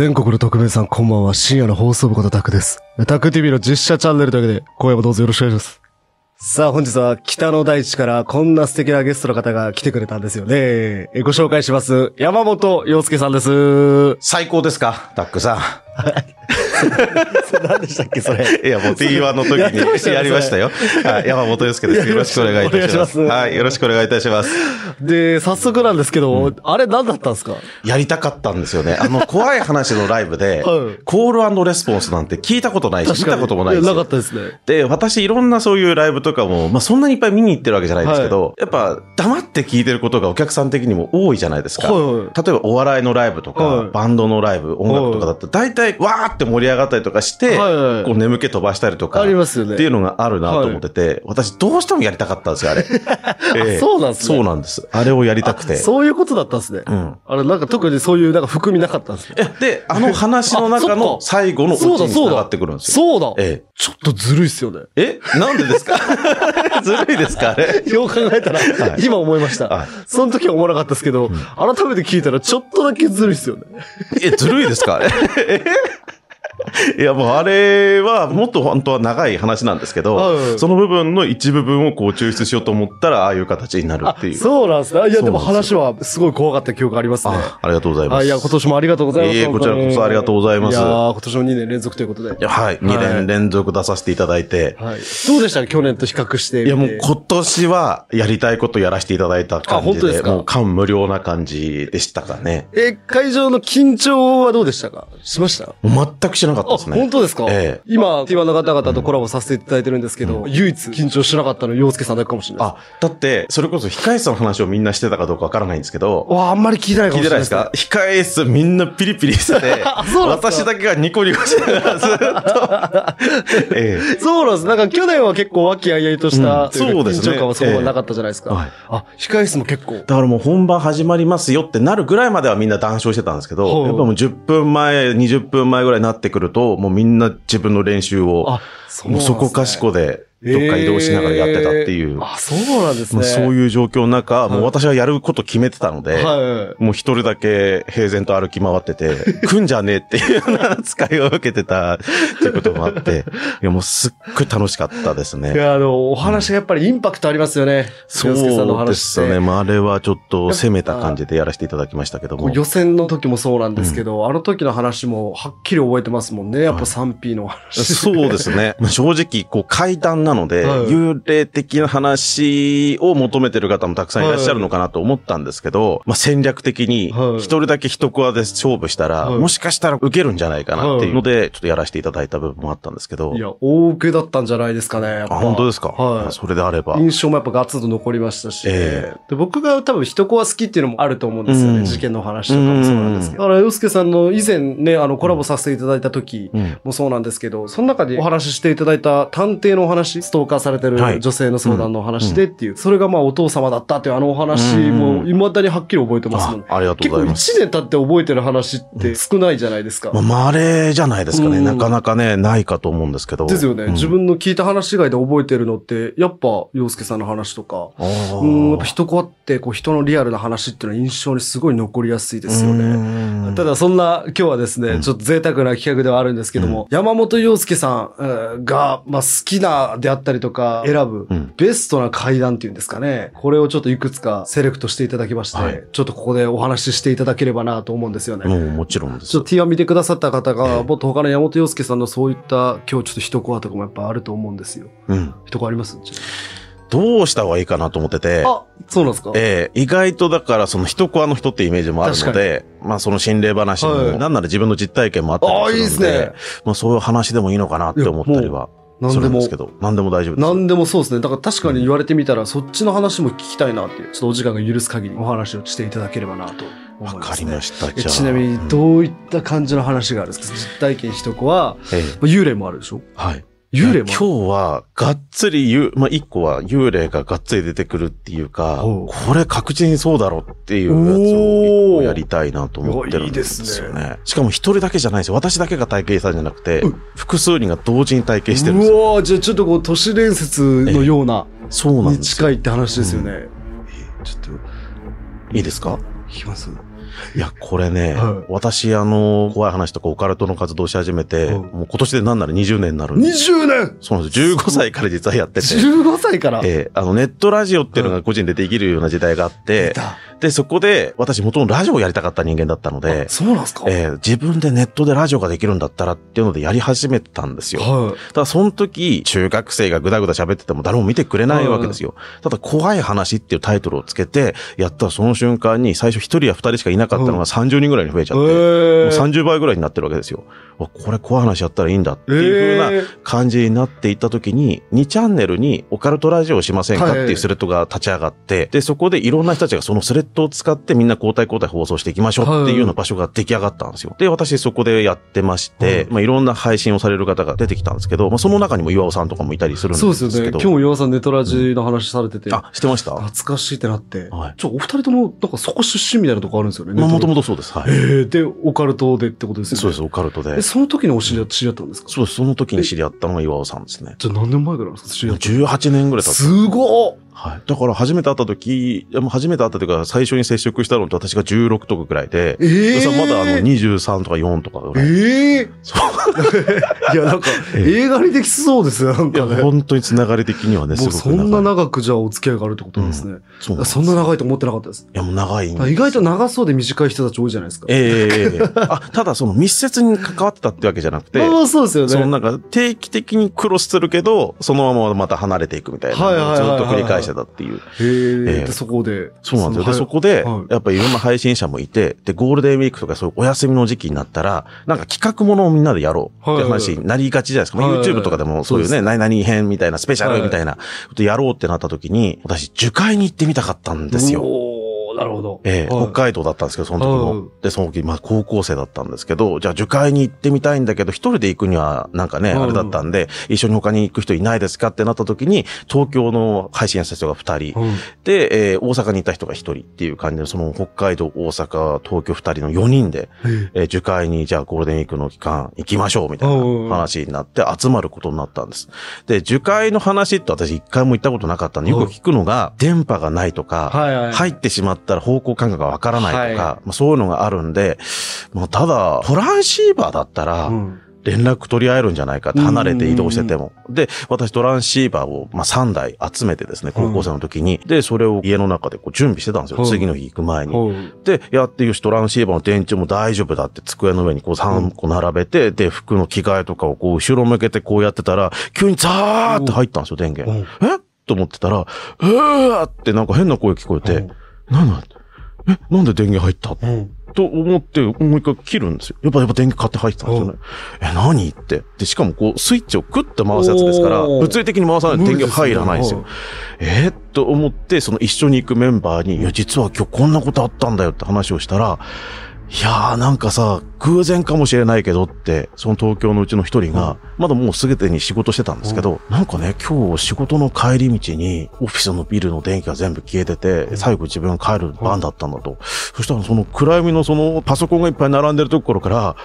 全国の特命さんこんばんは、深夜の放送部ことタクです。タク TV の実写チャンネルというわけで、今夜もどうぞよろしくお願いします。さあ本日は北の大地からこんな素敵なゲストの方が来てくれたんですよね。ご紹介します。山本洋介さんです。最高ですかタックさん。何でしたっけ、それ。いや、もう T1 の時にやりましたよ。はい、山本祐介です。よろしくお願いいたします。はい、よろしくお願いいたします。で、早速なんですけど、あれ何だったんですかやりたかったんですよね。あの、怖い話のライブで、コールレスポンスなんて聞いたことないし、見たこともないでなかったですね。で、私いろんなそういうライブとかも、まあそんなにいっぱい見に行ってるわけじゃないですけど、やっぱ黙って聞いてることがお客さん的にも多いじゃないですか。例えばお笑いのライブとか、バンドのライブ、音楽とかだって、大体わーって盛り上上がったりとかして、はいはいこう眠気飛ばしたりとか、ありますよね。っていうのがあるなと思ってて、はい、私どうしてもやりたかったんですよ、あれ。えー、そうなんですね。そうなんです。あれをやりたくて。そういうことだったんですね。うん。あれ、なんか特にそういうなんか含みなかったんですよ。え、で、あの話の中の最後のオチに繋がってくるんですよ。そうだ。ええ。ちょっとずるいっすよね。えなんでですか ずるいですかあれ。よう考えたら、はい、今思いました。はい、その時は思わなかったですけど、うん、改めて聞いたらちょっとだけずるいっすよね。え、ずるいですか えいや、もうあれは、もっと本当は長い話なんですけど、その部分の一部分をこう抽出しようと思ったら、ああいう形になるっていう。そうなんですね。いや、でも話はすごい怖かった記憶ありますね。ありがとうございます。いや、今年もありがとうございます。いえこちらこそありがとうございます。いや今年も2年連続ということで。はい。2年連続出させていただいて。はい。どうでした去年と比較していや、もう今年はやりたいことやらせていただいた感じで、もう感無量な感じでしたかね。え、会場の緊張はどうでしたかしました全く知らなかったですね。本当ですかええ。今、T1 の方々とコラボさせていただいてるんですけど、うん、唯一緊張しなかったの洋介さんだけかもしれない。あ、だって、それこそ控え室の話をみんなしてたかどうかわからないんですけど。わあ、んまり聞いてないかもしれない聞いてないですか控え室みんなピリピリしてて私だけがニコニコしてたずっと。ええ。そうなんです。なんか去年は結構和気あいあいとした、うん、そうですね。緊張感はそこまでなかったじゃないですか。ええはい、あ、控え室も結構。だからもう本番始まりますよってなるぐらいまではみんな談笑してたんですけど、やっぱもう10分前、20分前ぐらいになってくるると、もうみんな自分の練習を、そもうそこかしこでどっか移動しながらやってたっていう。えー、あ、そうなんですね。そういう状況の中、もう私はやること決めてたので、はい、もう一人だけ平然と歩き回ってて、来んじゃねえっていうような扱いを受けてたっていうこともあって、いやもうすっごい楽しかったですね。いや、あの、お話がやっぱりインパクトありますよね。うん、そうですよね。まあ、あれはちょっと攻めた感じでやらせていただきましたけども。予選の時もそうなんですけど、うん、あの時の話もはっきり覚えてますもんね。やっぱ 3P の話。はい、そうですね。正直、こう階段ななので、はい、幽霊的な話を求めてる方もたくさんいらっしゃるのかなと思ったんですけど、はい、まあ、戦略的に、一人だけ一コアで勝負したら、はい、もしかしたら受けるんじゃないかなっていうので、ちょっとやらせていただいた部分もあったんですけど。いや、大受けだったんじゃないですかね。あ、本当ですか。はい。それであれば。印象もやっぱガツンと残りましたし、えー、で僕が多分一コア好きっていうのもあると思うんですよね。うん、事件の話とかもそうなんですけど。うん、だから、洋介さんの以前ね、あの、コラボさせていただいた時もそうなんですけど、うん、その中でお話ししていただいた探偵のお話ストーカーされてる女性の相談の話でっていう、それがまあお父様だったっていうあのお話も、いまだにはっきり覚えてますもん、ね、あありがとうございます。結構1年経って覚えてる話って少ないじゃないですか。まあ、まあ、れじゃないですかね。なかなかね、ないかと思うんですけど。ですよね。自分の聞いた話以外で覚えてるのって、やっぱ、洋介さんの話とか、うん、やっぱ人怖ってこう人のリアルな話っていうのは印象にすごい残りやすいですよね。ただそんな今日はですね、ちょっと贅沢な企画ではあるんですけども、山本洋介さんが、まあ、好きなでであったりとか選ぶ、ベストな階段っていうんですかね。これをちょっといくつかセレクトしていただきまして、はい、ちょっとここでお話ししていただければなと思うんですよね。もうもちろんです。ちょっと T1 見てくださった方が、もっと他の山本洋介さんのそういった今日ちょっと一コアとかもやっぱあると思うんですよ。うん。一コアありますどうした方がいいかなと思ってて。あ、そうなんですかええー、意外とだからその一コアの人ってイメージもあるので、まあその心霊話も、はい、なんなら自分の実体験もあったりするんで、あいいですね。まあそういう話でもいいのかなって思ったりは。何でもですけど何でも大丈夫です何でもそうですねだから確かに言われてみたら、うん、そっちの話も聞きたいなっていうちょっとお時間が許す限りお話をしていただければなと思います、ね、かりましたじゃあちなみにどういった感じの話があるんですか、うん、実体験一とこは、ええ、幽霊もあるでしょはい幽霊も今日は、がっつり、まあ、一個は幽霊ががっつり出てくるっていうか、うこれ確実にそうだろうっていうやつを一個やりたいなと思ってるんですよね。いいねしかも一人だけじゃないですよ。私だけが体験したんじゃなくて、複数人が同時に体験してるんですよ。うわじゃあちょっとこう、都市伝説のような、そうなんです。近いって話ですよね。うん、ちょっと。いいですかいきますいや、これね、はい、私、あの、怖い話とかオカルトの活動し始めて、もう今年で何なら20年になる。20年そうなんです。15歳から実はやってて。15歳からええー、あの、ネットラジオっていうのが個人でできるような時代があって、で、そこで、私元々ラジオをやりたかった人間だったので、そうなんですかえー、自分でネットでラジオができるんだったらっていうのでやり始めたんですよ。はい。ただ、その時、中学生がぐだぐだ喋ってても誰も見てくれないわけですよ。ただ、怖い話っていうタイトルをつけて、やったらその瞬間に最初1人や2人しかいなかったのが30人ぐらいに増えちゃって、もう30倍ぐらいになってるわけですよ。これ怖い話やったらいいんだっていう風な感じになっていった時に、2チャンネルにオカルトラジオをしませんかっていうスレッドが立ち上がって、で、そこでいろんな人たちがそのスレッドを使ってみんな交代交代放送していきましょうっていうような場所が出来上がったんですよ。で、私そこでやってまして、まあいろんな配信をされる方が出てきたんですけど、まあその中にも岩尾さんとかもいたりするんですけど。そうですね。今日も岩尾さんネトラジの話されてて。うん、あ、してました懐かしいってなって。はい、ちょ、お二人ともなんかそこ出身みたいなとこあるんですよね。まあもともとそうです。はい。えー、で、オカルトでってことですよね。そうです、オカルトで。その時にお知り合知り合ったんですかそうです。その時に知り合ったのが岩尾さんですね。じゃあ何年前ぐらいなんですか知り合った。18年ぐらい経った。すごっはい。だから初めて会った時、初めて会ったというか最初に接触したのって私が16とかぐらいで、えー、まだあの23とか4とかぐらい。えー、そう。いやなんか、映画にできそうですね、なんか、ね。いや、本当につながり的にはね、すごくそんな長くじゃあお付き合いがあるってことなんですね。うん、そうですそんな長いと思ってなかったです。いや、もう長い意外と長そうで短い人たち多いじゃないですか。ええー、あ、ただその密接に関わってたってわけじゃなくて、ああ、そうですよね。そのなんか定期的にクロスするけど、そのまままた離れていくみたいな。はいはいはい、はい、ずっと繰り返しててたっていう。へえー、そこで。そうなんですよ。で、そこで、やっぱりいろんな配信者もいて、で、ゴールデンウィークとかそういうお休みの時期になったら、なんか企画ものをみんなでやろうって話になりがちじゃないですか。はいはいはい、YouTube とかでもそういうね、はい、何々編みたいな、スペシャルみたいな、ことやろうってなった時に、私、樹海に行ってみたかったんですよ。なるほど。ええ、はい、北海道だったんですけど、その時も。で、その時、まあ、高校生だったんですけど、じゃあ、樹海に行ってみたいんだけど、一人で行くには、なんかね、あれだったんで、一緒に他に行く人いないですかってなった時に、東京の配信者た人が二人、で、えー、大阪にいた人が一人っていう感じで、その北海道、大阪、東京二人の四人で、えー、樹海に、じゃあ、ゴールデンウィークの期間、行きましょう、みたいな話になって、集まることになったんです。で、樹海の話って私一回も行ったことなかったんで、よく聞くのが、電波がないとか、入ってしまって、ったら方向感覚がわからないとか、はい、まあ、そういうのがあるんで、まあ、ただ、トランシーバーだったら、連絡取り合えるんじゃないかって離れて移動してても。で、私トランシーバーを、まあ、3台集めてですね、高校生の時に。うん、で、それを家の中でこう準備してたんですよ。次の日行く前に。で、やってよし、トランシーバーの電池も大丈夫だって机の上にこう3個並べて、で、服の着替えとかをこう後ろ向けてこうやってたら、急にザーって入ったんですよ、電源。えと思ってたら、うーってなんか変な声聞こえて、なんだえ、なんで電源入った、うん。と思って、もう一回切るんですよ。やっぱ、やっぱ電源買って入ってたんですよね。え、何って。で、しかもこう、スイッチをクッと回すやつですから、物理的に回さないと電源入らないんですよ。すね、えー、と思って、その一緒に行くメンバーに、いや、実は今日こんなことあったんだよって話をしたら、いやーなんかさ、偶然かもしれないけどって、その東京のうちの一人が、まだもうすべてに仕事してたんですけど、なんかね、今日仕事の帰り道に、オフィスのビルの電気が全部消えてて、最後自分帰る番だったんだと。そしたらその暗闇のそのパソコンがいっぱい並んでるところから、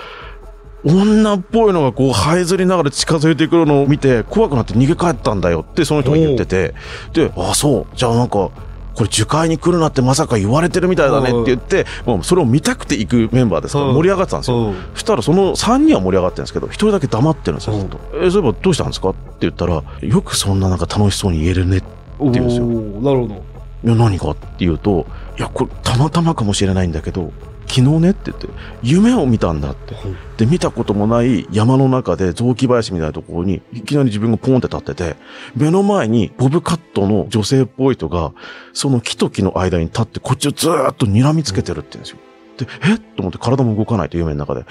女っぽいのがこう這いずりながら近づいてくるのを見て怖くなって逃げ帰ったんだよってその人が言っててでああそうじゃあなんかこれ樹海に来るなってまさか言われてるみたいだねって言ってもうそれを見たくて行くメンバーですから盛り上がってたんですよそしたらその3人は盛り上がってるんですけど1人だけ黙ってるんですよずっと「えそういえばどうしたんですか?」って言ったら「よくそんななんか楽しそうに言えるね」って言うんですよ。なるほどいや何かっていうと「いやこれたまたまかもしれないんだけど昨日ねって言って、夢を見たんだって。で、見たこともない山の中で雑木林みたいなところに、いきなり自分がポンって立ってて、目の前にボブカットの女性っぽい人が、その木と木の間に立って、こっちをずーっと睨みつけてるって言うんですよ。で、えと思って体も動かないと夢の中で。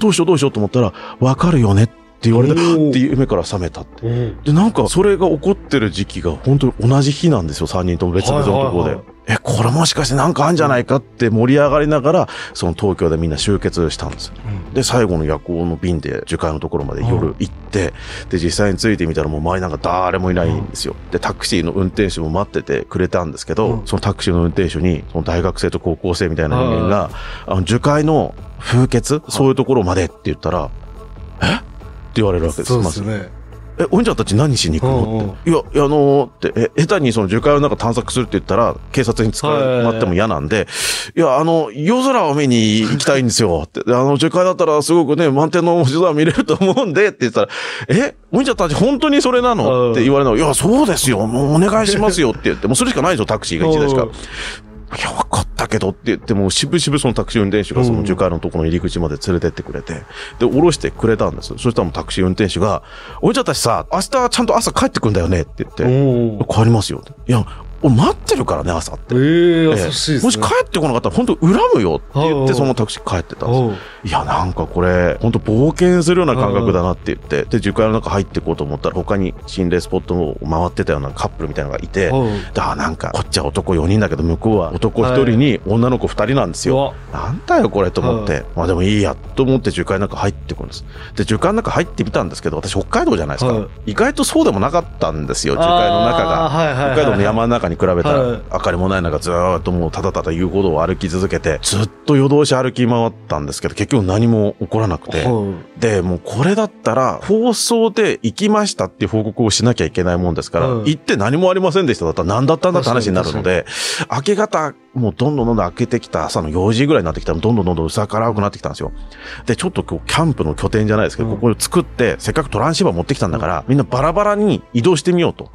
どうしようどうしようと思ったら、わかるよねって言われて、って夢から覚めたって。で、なんかそれが起こってる時期が本当に同じ日なんですよ、3人とも別々のところで。え、これもしかしてなんかあるんじゃないかって盛り上がりながら、その東京でみんな集結したんですよ。うん、で、最後の夜行の便で樹海のところまで夜行って、うん、で、実際に着いてみたらもう前なんか誰もいないんですよ。で、タクシーの運転手も待っててくれたんですけど、うん、そのタクシーの運転手に、その大学生と高校生みたいな人間が、あの、樹海の風穴、そういうところまでって言ったら、えって言われるわけです。そうですね。まえ、お兄ちゃんたち何しに行くのって。いや、あのー、って、え、下手にその樹海をなんか探索するって言ったら、警察に捕まっても嫌なんで、いや、あの、夜空を見に行きたいんですよ。って、あの、樹海だったらすごくね、満点の星空見れると思うんで、って言ったら、え、お兄ちゃんたち本当にそれなのって言われるの、いや、そうですよ。もうお願いしますよって言って、もうそれしかないぞ。でタクシーが1台しか。いや、かったけどって言っても、渋々そのタクシー運転手がその樹海のところの入り口まで連れてってくれて、で、降ろしてくれたんです。そしたらもうタクシー運転手が、おちゃったしさ、明日ちゃんと朝帰ってくんだよねって言って、帰りますよって。いや、待ってるからね、朝って。えー、優しい、です、もし帰ってこなかったら、本当恨むよって言って、そのタクシー帰ってたんですいや、なんかこれ、本当冒険するような感覚だなって言って、で、樹海の中入っていこうと思ったら、他に心霊スポットを回ってたようなカップルみたいなのがいて、だなんか、こっちは男4人だけど、向こうは男1人に女の子2人なんですよ。なんだよ、これと思って、まあでもいいやと思って樹海の中入ってくるんです。で、樹海の中入ってみたんですけど、私北海道じゃないですか。意外とそうでもなかったんですよ、樹海の中が。北海道の山の中にに比べたら、明かりもない中ずーっともうただただ遊歩道を歩き続けて、ずっと夜通し歩き回ったんですけど、結局何も起こらなくて。で、もうこれだったら、放送で行きましたっていう報告をしなきゃいけないもんですから、行って何もありませんでしただったら何だったんだって話になるので、明け方、もうどんどんどんどん明けてきた朝の4時ぐらいになってきたら、どんどんどんどん薄明からくなってきたんですよ。で、ちょっとこう、キャンプの拠点じゃないですけど、ここを作って、せっかくトランシーバー持ってきたんだから、みんなバラバラに移動してみようと。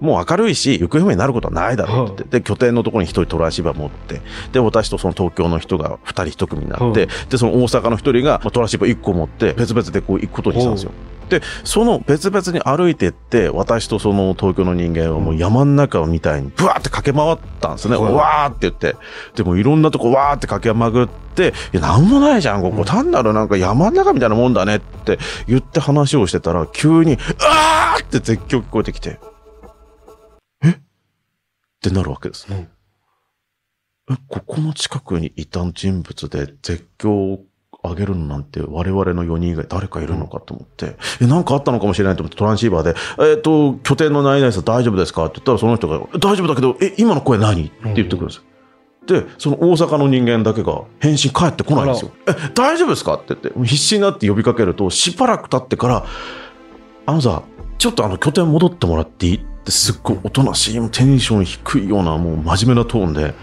もう明るいし、行方不明になることはないないだろうって、はい、で拠点のところに1人トランシーバー持ってで私とその東京の人が2人1組になって、はい、でその大阪の1人がトランシーバー1個持って別々でこう行くことにしたんですよ。でその別々に歩いてって私とその東京の人間はもう山の中みたいにブワーって駆け回ったんですね、うん、わーって言ってでもいろんなとこわーって駆けまぐって「いや何もないじゃんここ単なるなんか山の中みたいなもんだね」って言って話をしてたら急に「あー!」って絶叫聞こえてきて。ってなるわけです。うんここの近くにいた人物で絶叫を上げるのなんて我々の4人以外誰かいるのかと思って、え、なんかあったのかもしれないと思ってトランシーバーで、えっ、ー、と、拠点のないないさん大丈夫ですかって言ったらその人が、大丈夫だけど、え、今の声何って言ってくるんですよ。で、その大阪の人間だけが返信返ってこないんですよ。え、大丈夫ですかって言って、必死になって呼びかけると、しばらく経ってから、あのさ、ちょっとあの拠点戻ってもらっていいですっごいおとなしい、テンション低いような、もう真面目なトーンで、うん、え、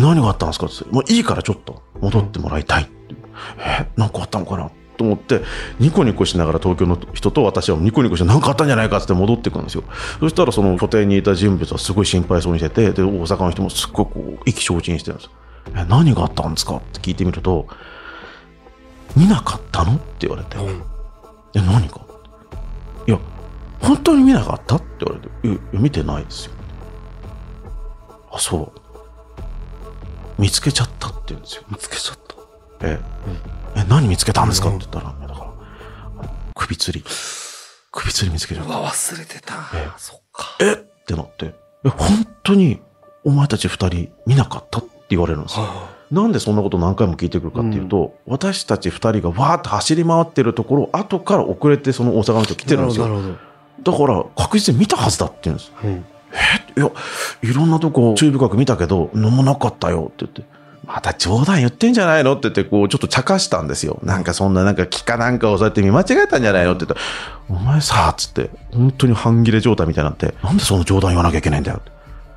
何があったんですかって言って、もういいからちょっと戻ってもらいたいって。え、何かあったのかなと思って、ニコニコしながら東京の人と私はニコニコして、何かあったんじゃないかって戻ってくんですよ。そしたらその拠点にいた人物はすごい心配そうにしてて、で、大阪の人もすっごく意気消沈してるんです。え、何があったんですかって聞いてみると、見なかったのって言われて、え、何かいや、本当に見なかったって言われて、や、見てないですよ。あ、そう。見つけちゃったって言うんですよ。見つけちゃった。え、うん、え、何見つけたんですかって言ったら、だから、首吊り。首吊り見つけちゃった。うわ、忘れてた。え、そっか。えってなって、え、本当にお前たち二人見なかったって言われるんですよ。なんでそんなこと何回も聞いてくるかっていうと、うん、私たち二人がわーって走り回ってるところ、後から遅れてその大阪の人来てるんですよ。なるほど。だから確実に見たはずだって言うんです。うん、えいや、いろんなとこ注意深く見たけど、何もなかったよって言って。また冗談言ってんじゃないのって言って、こう、ちょっと茶化したんですよ。なんかそんな、なんか木かなんかをそうやって見間違えたんじゃないのって言ったら、お前さ、っつって、本当に半切れ状態みたいになって、なんでその冗談言わなきゃいけないんだよ。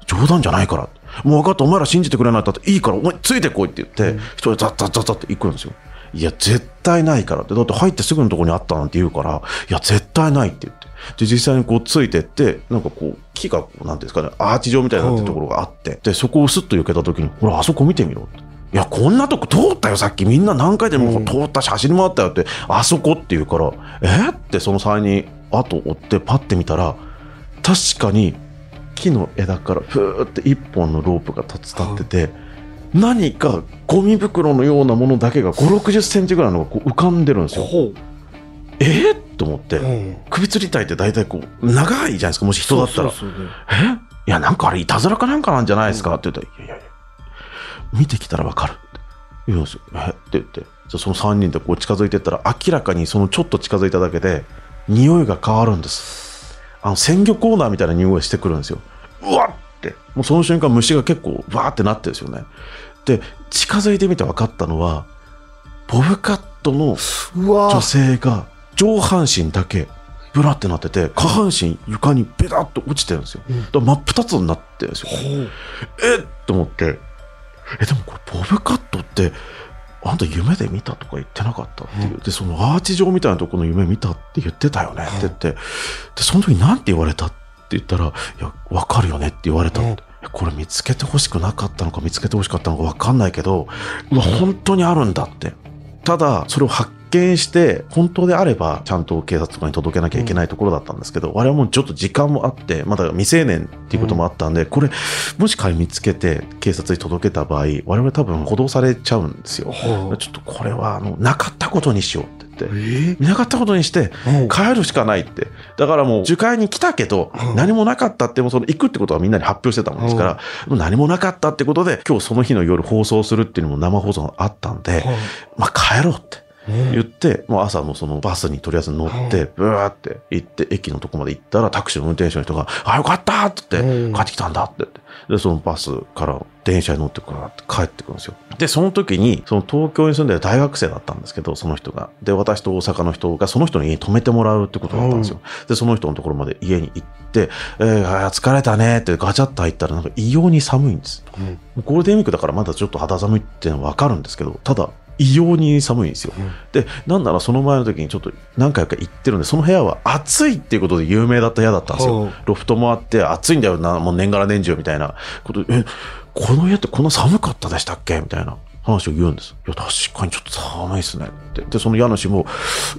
冗談じゃないから。もう分かった、お前ら信じてくれないといいから、お前ついてこいって言って、うん、一人ザッザッザッザッって行くんですよ。いや、絶対ないからって。だって入ってすぐのとこにあったなんて言うから、いや、絶対ないって言って。で、実際にこうついてって、なんかこう、木がこう、なんですかね、アーチ状みたいなってところがあって、で、そこをスッと避けた時に、ほら、あそこ見てみろって。いや、こんなとこ通ったよ、さっき。みんな何回でも通ったし、走り回ったよって、あそこって言うから、えー、ってその際に後追ってパッて見たら、確かに木の枝からふーって一本のロープが立つ立ってて、何かゴミ袋のようなものだけが5 6 0センチぐらいのがこう浮かんでるんですよ。えっ、ー、と思って、うん、首吊り体って大体こう長いじゃないですかもし人だったら「そうそうそうえいやなんかあれいたずらかなんかなんじゃないですかうん」って言ったら「いやいやいや見てきたらわかる」って言うんですよ「えっ?」て言ってその3人でこう近づいてったら明らかにそのちょっと近づいただけで匂いが変わるんですあの鮮魚コーナーみたいな匂いしてくるんですようわって、もうその瞬間虫が結構バーってなってですよね。で、近づいてみて分かったのは、ボブカットの女性が上半身だけブラってなってて、下半身床にベタっと落ちてるんですよ。だ真っ二つになってるんですよ。えっと思って、え、でもこれボブカットって、あんた夢で見たとか言ってなかったっていう、でそのアーチ状みたいなところの夢見たって言ってたよねって言って、でその時なんて言われたってって言ったら、いや、わかるよねって言われたの。これ見つけてほしくなかったのか見つけてほしかったのかわかんないけど、まあ、本当にあるんだって。ただ、それを発見して本当であればちゃんと警察とかに届けなきゃいけないところだったんですけど、うん、我々もちょっと時間もあってまだ未成年っていうこともあったんで、うん、これもし仮見つけて警察に届けた場合我々多分補導されちゃうんですよ、うん、ちょっとこれはあのなかったことにしようって言って、えー、なかったことにして帰るしかないってだからもう受会に来たけど何もなかったってもその行くってことはみんなに発表してたもんですからもう何もなかったってことで今日その日の夜放送するっていうのも生放送があったんで、まあ帰ろうって。言って、もう朝もそのバスにとりあえず乗って、ブワーって行って、駅のとこまで行ったらタクシーの運転手の人が、あ、よかったって言って、帰ってきたんだってで、そのバスから電車に乗ってくるって帰ってくるんですよ。で、その時に、その東京に住んでる大学生だったんですけど、その人が。で、私と大阪の人がその人の家に泊めてもらうってことだったんですよ。うん、で、その人のところまで家に行って、えー、疲れたねってガチャッと入ったらなんか異様に寒いんです。うん、ゴールデンウィークだからまだちょっと肌寒いっていうのはわかるんですけど、ただ異様に寒いんですよ、うん、でなんならその前の時にちょっと何回か行ってるんでその部屋は暑いっていうことで有名だった部屋だったんですよロフトもあって暑いんだよなもう年がら年中みたいなことでえこの家屋ってこんな寒かったでしたっけみたいな話を言うんです。いや、確かにちょっと寒いっすね。って。で、その家主も、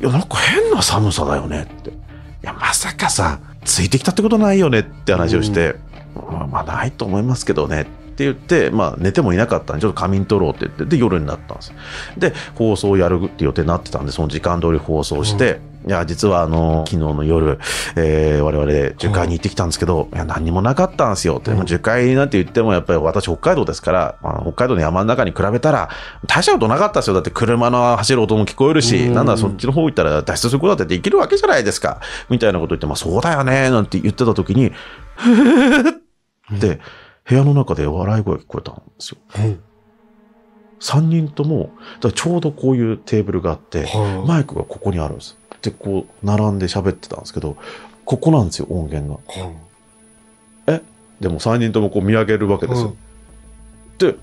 いや、なんか変な寒さだよね。って。いや、まさかさ、ついてきたってことないよねって話をして、うん、まあ、ないと思いますけどね。って言って、まあ、寝てもいなかったんで、ちょっと仮眠取ろうって言って、で、夜になったんです。で、放送をやるって予定になってたんで、その時間通り放送して、うん、いや、実はあの、昨日の夜、えー、我々、受0に行ってきたんですけど、うん、いや、何もなかったんですよでて、受ん、なんて言っても、やっぱり私、北海道ですから、あの北海道の山の中に比べたら、大したことなかったですよ。だって車の走る音も聞こえるし、うん、なんならそっちの方行ったら脱出することだってできるわけじゃないですか。みたいなこと言って、まあ、そうだよね、なんて言ってた時に、ふふって、部屋の中で笑い声が聞こえたんですよ。3人とも、ちょうどこういうテーブルがあって、はい、マイクがここにあるんです。で、こう、並んで喋ってたんですけど、ここなんですよ、音源が。はい、えでも3人ともこう見上げるわけですよ。はい、で、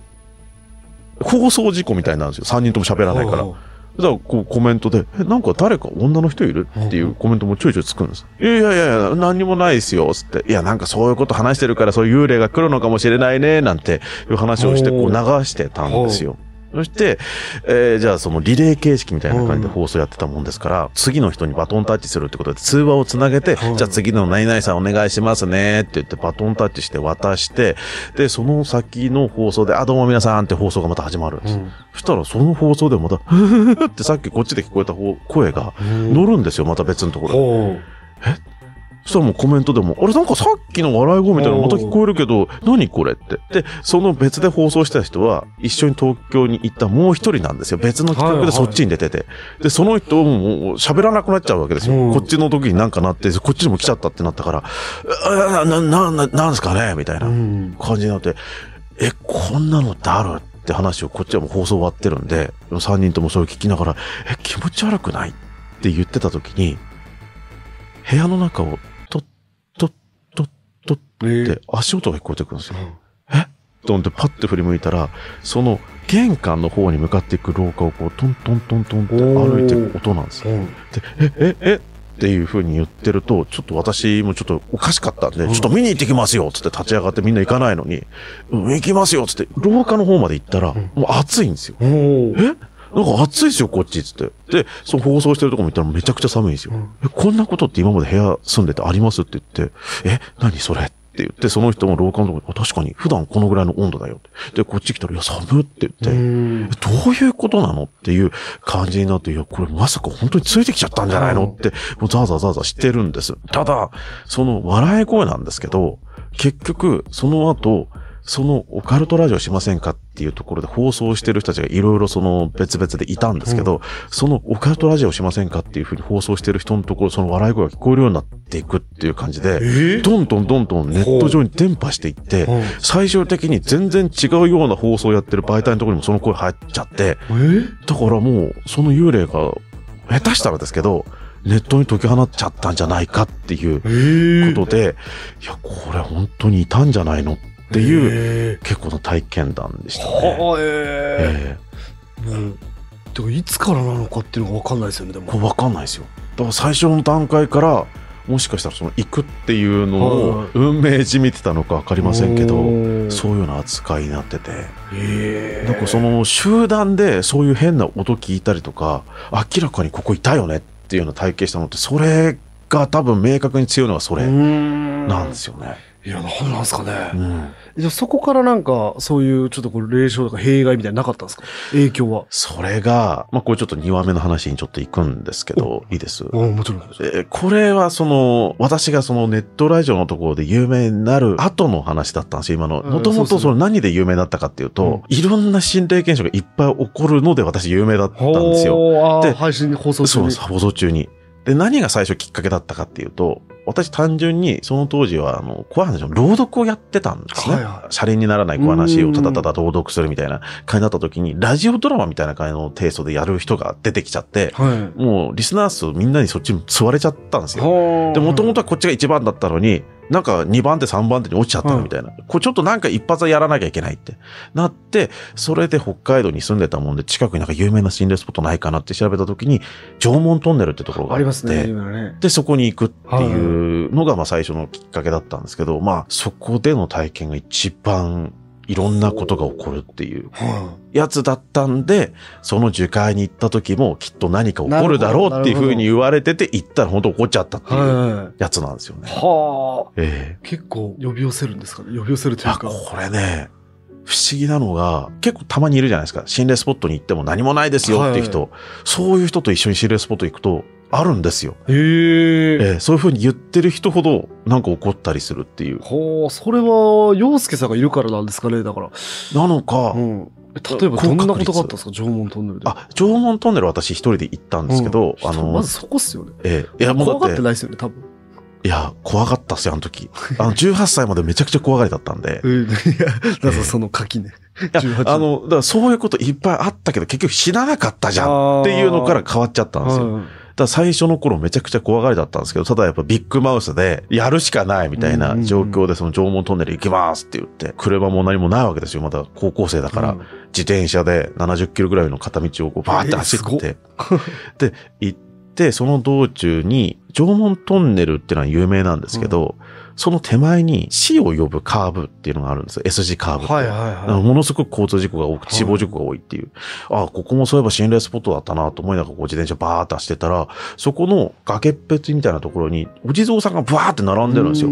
放送事故みたいなんですよ、3人とも喋らないから。だからこうコメントで、え、なんか誰か女の人いるっていうコメントもちょいちょいつくんです。いやいやいや、何にもないですよ、つって。いや、なんかそういうこと話してるから、そういう幽霊が来るのかもしれないね、なんていう話をして、こう流してたんですよ。そして、えー、じゃあそのリレー形式みたいな感じで放送やってたもんですから、うん、次の人にバトンタッチするってことで通話をつなげて、うん、じゃあ次の何々さんお願いしますねって言ってバトンタッチして渡して、で、その先の放送で、あ、どうも皆さんって放送がまた始まるんです。うん、そしたらその放送でまた、ふふふってさっきこっちで聞こえた声が乗るんですよ、また別のところ。えしたらもうコメントでも、あれなんかさっきの笑い声みたいなのまた聞こえるけど、何これって。で、その別で放送した人は、一緒に東京に行ったもう一人なんですよ。別の企画でそっちに出てて。はいはい、で、その人も喋らなくなっちゃうわけですよ。こっちの時になんかなって、こっちにも来ちゃったってなったから、な、な、な、ななんすかねみたいな感じになって、え、こんなのってあるって話をこっちはもう放送終わってるんで、3人ともそれを聞きながら、え、気持ち悪くないって言ってた時に、部屋の中をトットットットッって足音が聞こえてくるんですよ。えっと思ってパッと振り向いたら、その玄関の方に向かっていく廊下をこうトントントントンって歩いていく音なんですよ。で、え、え、えっていうふうに言ってると、ちょっと私もちょっとおかしかったんで、ちょっと見に行ってきますよつって立ち上がってみんな行かないのに、うん、行きますよつって、廊下の方まで行ったら、もう暑いんですよ。えなんか暑いですよ、こっち、つって。で、その放送してるとこも行ったらめちゃくちゃ寒いんですよ。うん、え、こんなことって今まで部屋住んでてありますって言って、え、何それって言って、その人も廊下のとこに、確かに普段このぐらいの温度だよって。で、こっち来たら、いや、寒って言って、どういうことなのっていう感じになって、いや、これまさか本当についてきちゃったんじゃないのって、もうザーザーザーザーしてるんです。ただ、その笑い声なんですけど、結局、その後、そのオカルトラジオしませんかっていうところで放送してる人たちがいろいろその別々でいたんですけど、うん、そのオカルトラジオしませんかっていうふうに放送してる人のところ、その笑い声が聞こえるようになっていくっていう感じで、えー、どんどんどんどんネット上に伝播していって、最終的に全然違うような放送をやってる媒体のところにもその声入っちゃって、えー、だからもうその幽霊が下手したらですけど、ネットに解き放っちゃったんじゃないかっていうことで、いや、これ本当にいたんじゃないのっっていう、結構の体験談でしたね。はえー、えー、もうでもいつからなのかっていうのが分かんないですよねでも分かんないですよだから最初の段階からもしかしたらその行くっていうのを運命じみてたのか分かりませんけどそういうような扱いになっててなんかその集団でそういう変な音聞いたりとか明らかにここいたよねっていうような体験したのってそれが多分明確に強いのはそれなんですよね。いや、なんなんすかね。じゃあそこからなんか、そういうちょっとこう、霊障とか弊害みたいななかったんですか影響は。それが、まあ、これちょっと2話目の話にちょっと行くんですけど、いいです。おもちろんです。これはその、私がそのネットラジオのところで有名になる後の話だったんですよ、今の。もともとその何で有名だったかっていうと、うん、いろんな心霊現象がいっぱい起こるので私有名だったんですよ。で、配信放送中に。そうです、放送中に。で、何が最初きっかけだったかっていうと、私単純にその当時はあの怖い話の朗読をやってたんですね。はいはい、シャレにならない小話をただただ朗読するみたいな感じだった時に、ラジオドラマみたいな感じのテイストでやる人が出てきちゃって、はい、もうリスナー数みんなにそっちに座れちゃったんですよ。で、もともとはこっちが一番だったのに、なんか2番手3番手に落ちちゃったみたいな。うん、これちょっとなんか一発はやらなきゃいけないってなって、それで北海道に住んでたもんで、近くになんか有名な心霊スポットないかなって調べた時に、縄文トンネルってところがあありますね。ねで、そこに行くっていうのがまあ最初のきっかけだったんですけど、まあそこでの体験が一番いろんなことが起こるっていうやつだったんで、その樹海に行った時もきっと何か起こるだろうっていうふうに言われてて、行ったら本当起こっちゃったっていうやつなんですよね。はあ、ええー、結構呼び寄せるんですかね呼び寄せるというか。これね、不思議なのが、結構たまにいるじゃないですか。心霊スポットに行っても何もないですよっていう人。はい、そういう人と一緒に心霊スポット行くと、あるんですよ。へえー、そういうふうに言ってる人ほど、なんか怒ったりするっていう。はあ、それは、洋介さんがいるからなんですかね、だから。なのか、うん、例えばどんなことがあったんですか縄文トンネルで。あ、縄文トンネル私一人で行ったんですけど、うん、あの。まずそこっすよね。ええー、いや、もう怖がってないっすよね、多分。いや、怖かったっすよ、あの時。あの、18歳までめちゃくちゃ怖がりだったんで。うん、いや、だからその柿ね。あの、だからそういうこといっぱいあったけど、結局死ななかったじゃんっていうのから変わっちゃったんですよ。だ最初の頃めちゃくちゃ怖がりだったんですけど、ただやっぱビッグマウスで、やるしかないみたいな状況で、その縄文トンネル行きますって言って、車も何もないわけですよ。まだ高校生だから、自転車で70キロぐらいの片道をこうバーって走って、で、行って、その道中に、縄文トンネルってのは有名なんですけど、うんその手前に死を呼ぶカーブっていうのがあるんですよ。S 字カーブ。はいはいはい。ものすごく交通事故が多く、死亡事故が多いっていう。はい、ああ、ここもそういえば心霊スポットだったなと思いながらこう自転車バーって走ってたら、そこの崖っぺつみたいなところに、お地蔵さんがバーって並んでるんですよ。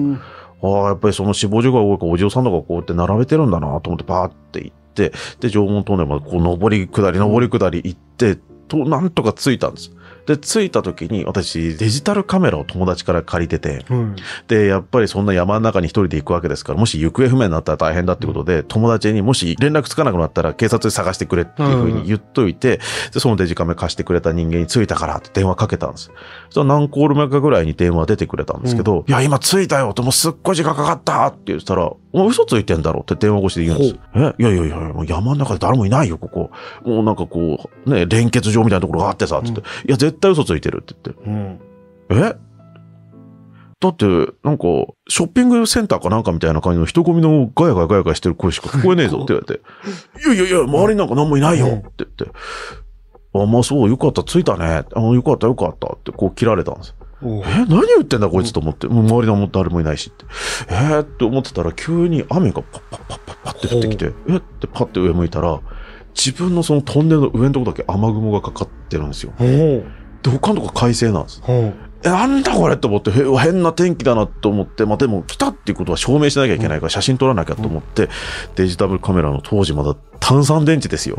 ああ、やっぱりその死亡事故が多いからお地蔵さんとかこうやって並べてるんだなと思ってバーって行って、で、縄文トンネルまでこう上り下り、上り下り行って、と、なんとか着いたんです。で、着いた時に私デジタルカメラを友達から借りてて、うん、で、やっぱりそんな山の中に一人で行くわけですから、もし行方不明になったら大変だってことで、友達にもし連絡つかなくなったら警察で探してくれっていうふうに言っといて、で、そのデジカメ貸してくれた人間に着いたからって電話かけたんです。その何コール目かぐらいに電話出てくれたんですけど、うん、いや、今着いたよと、もうすっごい時間かかったって言ったら、お前嘘ついてんだろって電話越しで言うんです。えいやいやいや、もう山の中で誰もいないよ、ここ。もうなんかこう、ね、連結状みたいなところがあってさ、つって。うん、いや、絶対嘘ついてるって言って。うん、えだって、なんか、ショッピングセンターかなんかみたいな感じの人混みのガヤガヤガヤガヤしてる声しか聞こえねえぞって言われて、いやいやいや、周りになんか何もいないよって言って、あ、まあそう、よかった、着いたね。あ、よかった、よかったってこう切られたんです。え、何言ってんだこいつと思って、もう周りの誰もいないしって。えー、って思ってたら急に雨がパッパッパッパッパッって降ってきて、えってパッて上向いたら、自分のそのトンネルの上のとこだけ雨雲がかかってるんですよ。で他のとこ改正なんです、うんえ、なんだこれと思って、変な天気だなと思って、まあでも来たっていうことは証明しなきゃいけないから写真撮らなきゃと思って、デジタルカメラの当時まだ炭酸電池ですよ。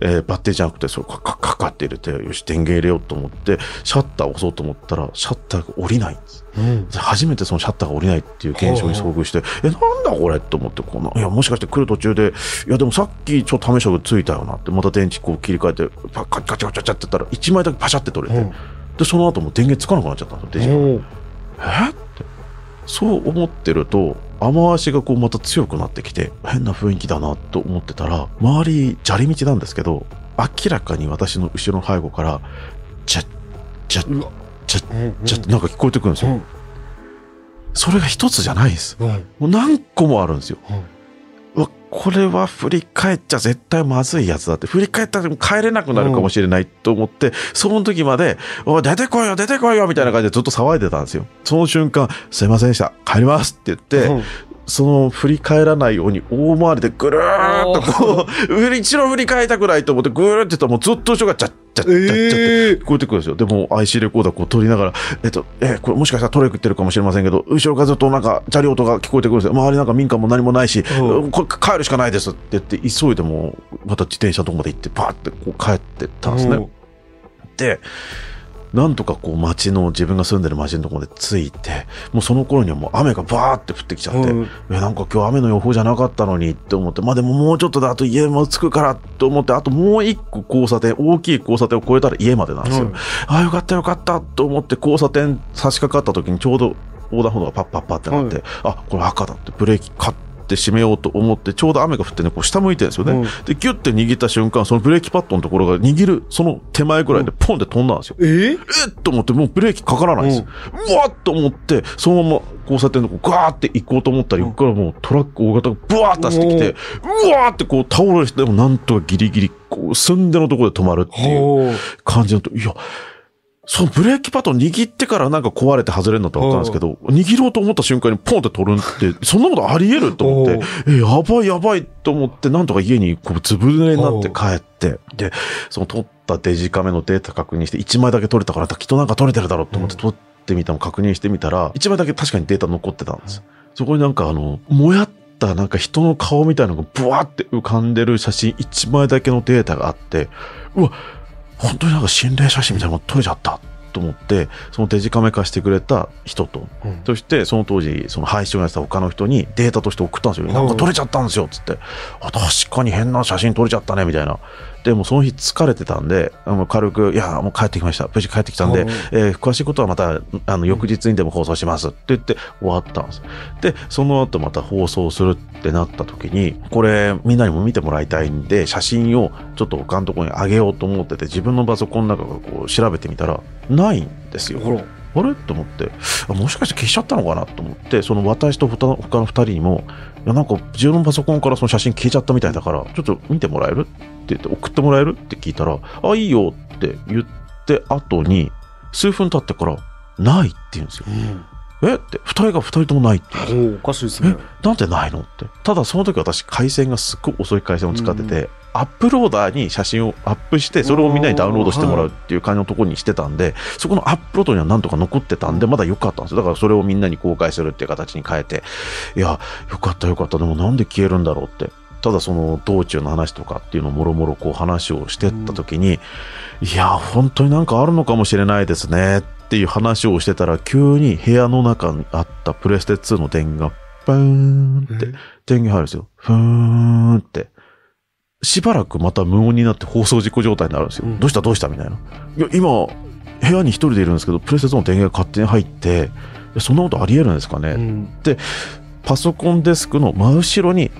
えー、バッテリーじゃなくて、それカッカッカッカって入れて、よし、電源入れようと思って、シャッター押そうと思ったら、シャッターが降りないんです。うん、初めてそのシャッターが降りないっていう現象に遭遇して、え、なんだこれと思って、こんな、いや、もしかして来る途中で、いや、でもさっきちょっと試しがついたよなって、また電池こう切り替えて、パッカチカチカチャってやったら、1枚だけパシャって取れて、うんでその後も電源つかなくなっちゃったんですよデジがえってそう思ってると雨足がこうまた強くなってきて変な雰囲気だなと思ってたら周り砂利道なんですけど明らかに私の後ろの背後からチャッチャッチャッチャッなんか聞こえてくるんですよ、それが一つじゃないです、もう何個もあるんですよ、これは振り返っちゃ絶対まずいやつだって、振り返ったら帰れなくなるかもしれないと思って、その時まで、お出てこいよ、出てこいよみたいな感じでずっと騒いでたんですよ。その瞬間、すいませんでした、帰りますって言って、その振り返らないように大回りでぐるーっとこう、一度振り返りたくないと思ってぐるーってらもうずっと後ろがちゃっちゃっちゃっちゃって聞こえてくるんですよ。でも IC レコーダーこう取りながら、えっと、えこれもしかしたらトレークってるかもしれませんけど、後ろからずっとなんかチャリ音が聞こえてくるんですよ。周りなんか民家も何もないし、これ帰るしかないですって言って、急いでもまた自転車のとこまで行って、パーってこう帰ってったんですね。で、なんとかこう街の、自分が住んでる街のところで着いて、もうその頃にはもう雨がバーって降ってきちゃって、うん、え、なんか今日雨の予報じゃなかったのにって思って、まあでももうちょっとだ、あと家も着くからと思って、あともう一個交差点、大きい交差点を越えたら家までなんですよ。うん、ああ、よかったよかったと思って交差点差し掛かった時にちょうど横断歩道がパッパッパってなって、あ、これ赤だってブレーキって。って締めようと思って、ちょうど雨が降ってね、こう下向いてるんですよね、うん、で、ギュッて握った瞬間、そのブレーキパッドのところが握る、その手前ぐらいでポンって飛んだんですよ。うん、えー、えと思って、もうブレーキかからないんです。うん、うわっと思って、そのまま交差点のこうガーって行こうと思ったら、横からもうトラック大型がブワーっと走ってきて、うわーってこう倒れて、でもなんとかギリギリ、こう、寸でのところで止まるっていう感じのと、いや、そのブレーキパッド握ってからなんか壊れて外れるのってわかるんですけど、握ろうと思った瞬間にポンって取るって、そんなことあり得ると思って、え、やばいやばいと思って、なんとか家にこうずぶ濡れになって帰って、で、その取ったデジカメのデータ確認して、1枚だけ取れたから、きっとなんか取れてるだろうと思って取ってみたの確認してみたら、1枚だけ確かにデータ残ってたんです。そこになんかあの、もやったなんか人の顔みたいなのがブワーって浮かんでる写真1枚だけのデータがあって、うわ、本当になんか心霊写真みたいなもの撮れちゃったと思って、そのデジカメ化してくれた人と、うん、そしてその当時、その配信をやってた他の人にデータとして送ったんですよ。うん、なんか撮れちゃったんですよ、つって。あ、確かに変な写真撮れちゃったね、みたいな。でもその日疲れてたんで、あの軽く、いや、もう帰ってきました、無事帰ってきたんで、えー、詳しいことはまたあの翌日にでも放送しますって言って終わったんです。で、その後また放送するってなった時に、これみんなにも見てもらいたいんで、写真をちょっと他のとこにあげようと思ってて、自分のパソコンの中からこう調べてみたら、ないんですよ。あれと思ってもしかして消しちゃったのかなと思ってその私と他の2人にもいやなんか自分のパソコンからその写真消えちゃったみたいだからちょっと見てもらえるってって言って送ってもらえるって聞いたら、あ、いいよって言って後に、数分経ってから、ないって言うんですよ。うん、えって2人が2人ともないっておかしいですねなんでないのってただその時私回線がすっごい遅い回線を使ってて、うん、アップローダーに写真をアップしてそれをみんなにダウンロードしてもらうっていう感じのところにしてたんで、はい、そこのアップロードにはなんとか残ってたんでまだ良かったんですよだからそれをみんなに公開するっていう形に変えていやよかったよかったでもなんで消えるんだろうってただその道中の話とかっていうのをもろもろこう話をしてった時に、うん、いや、本当になんかあるのかもしれないですねっていう話をしてたら、急に部屋の中にあったプレステ2の電源が、バーンって、電源入るんですよ。ふーんって。しばらくまた無音になって放送事故状態になるんですよ。うん、どうしたどうしたみたいな。いや、今、部屋に一人でいるんですけど、プレステ2の電源が勝手に入って、そんなことあり得るんですかね、うん、で、パソコンデスクの真後ろに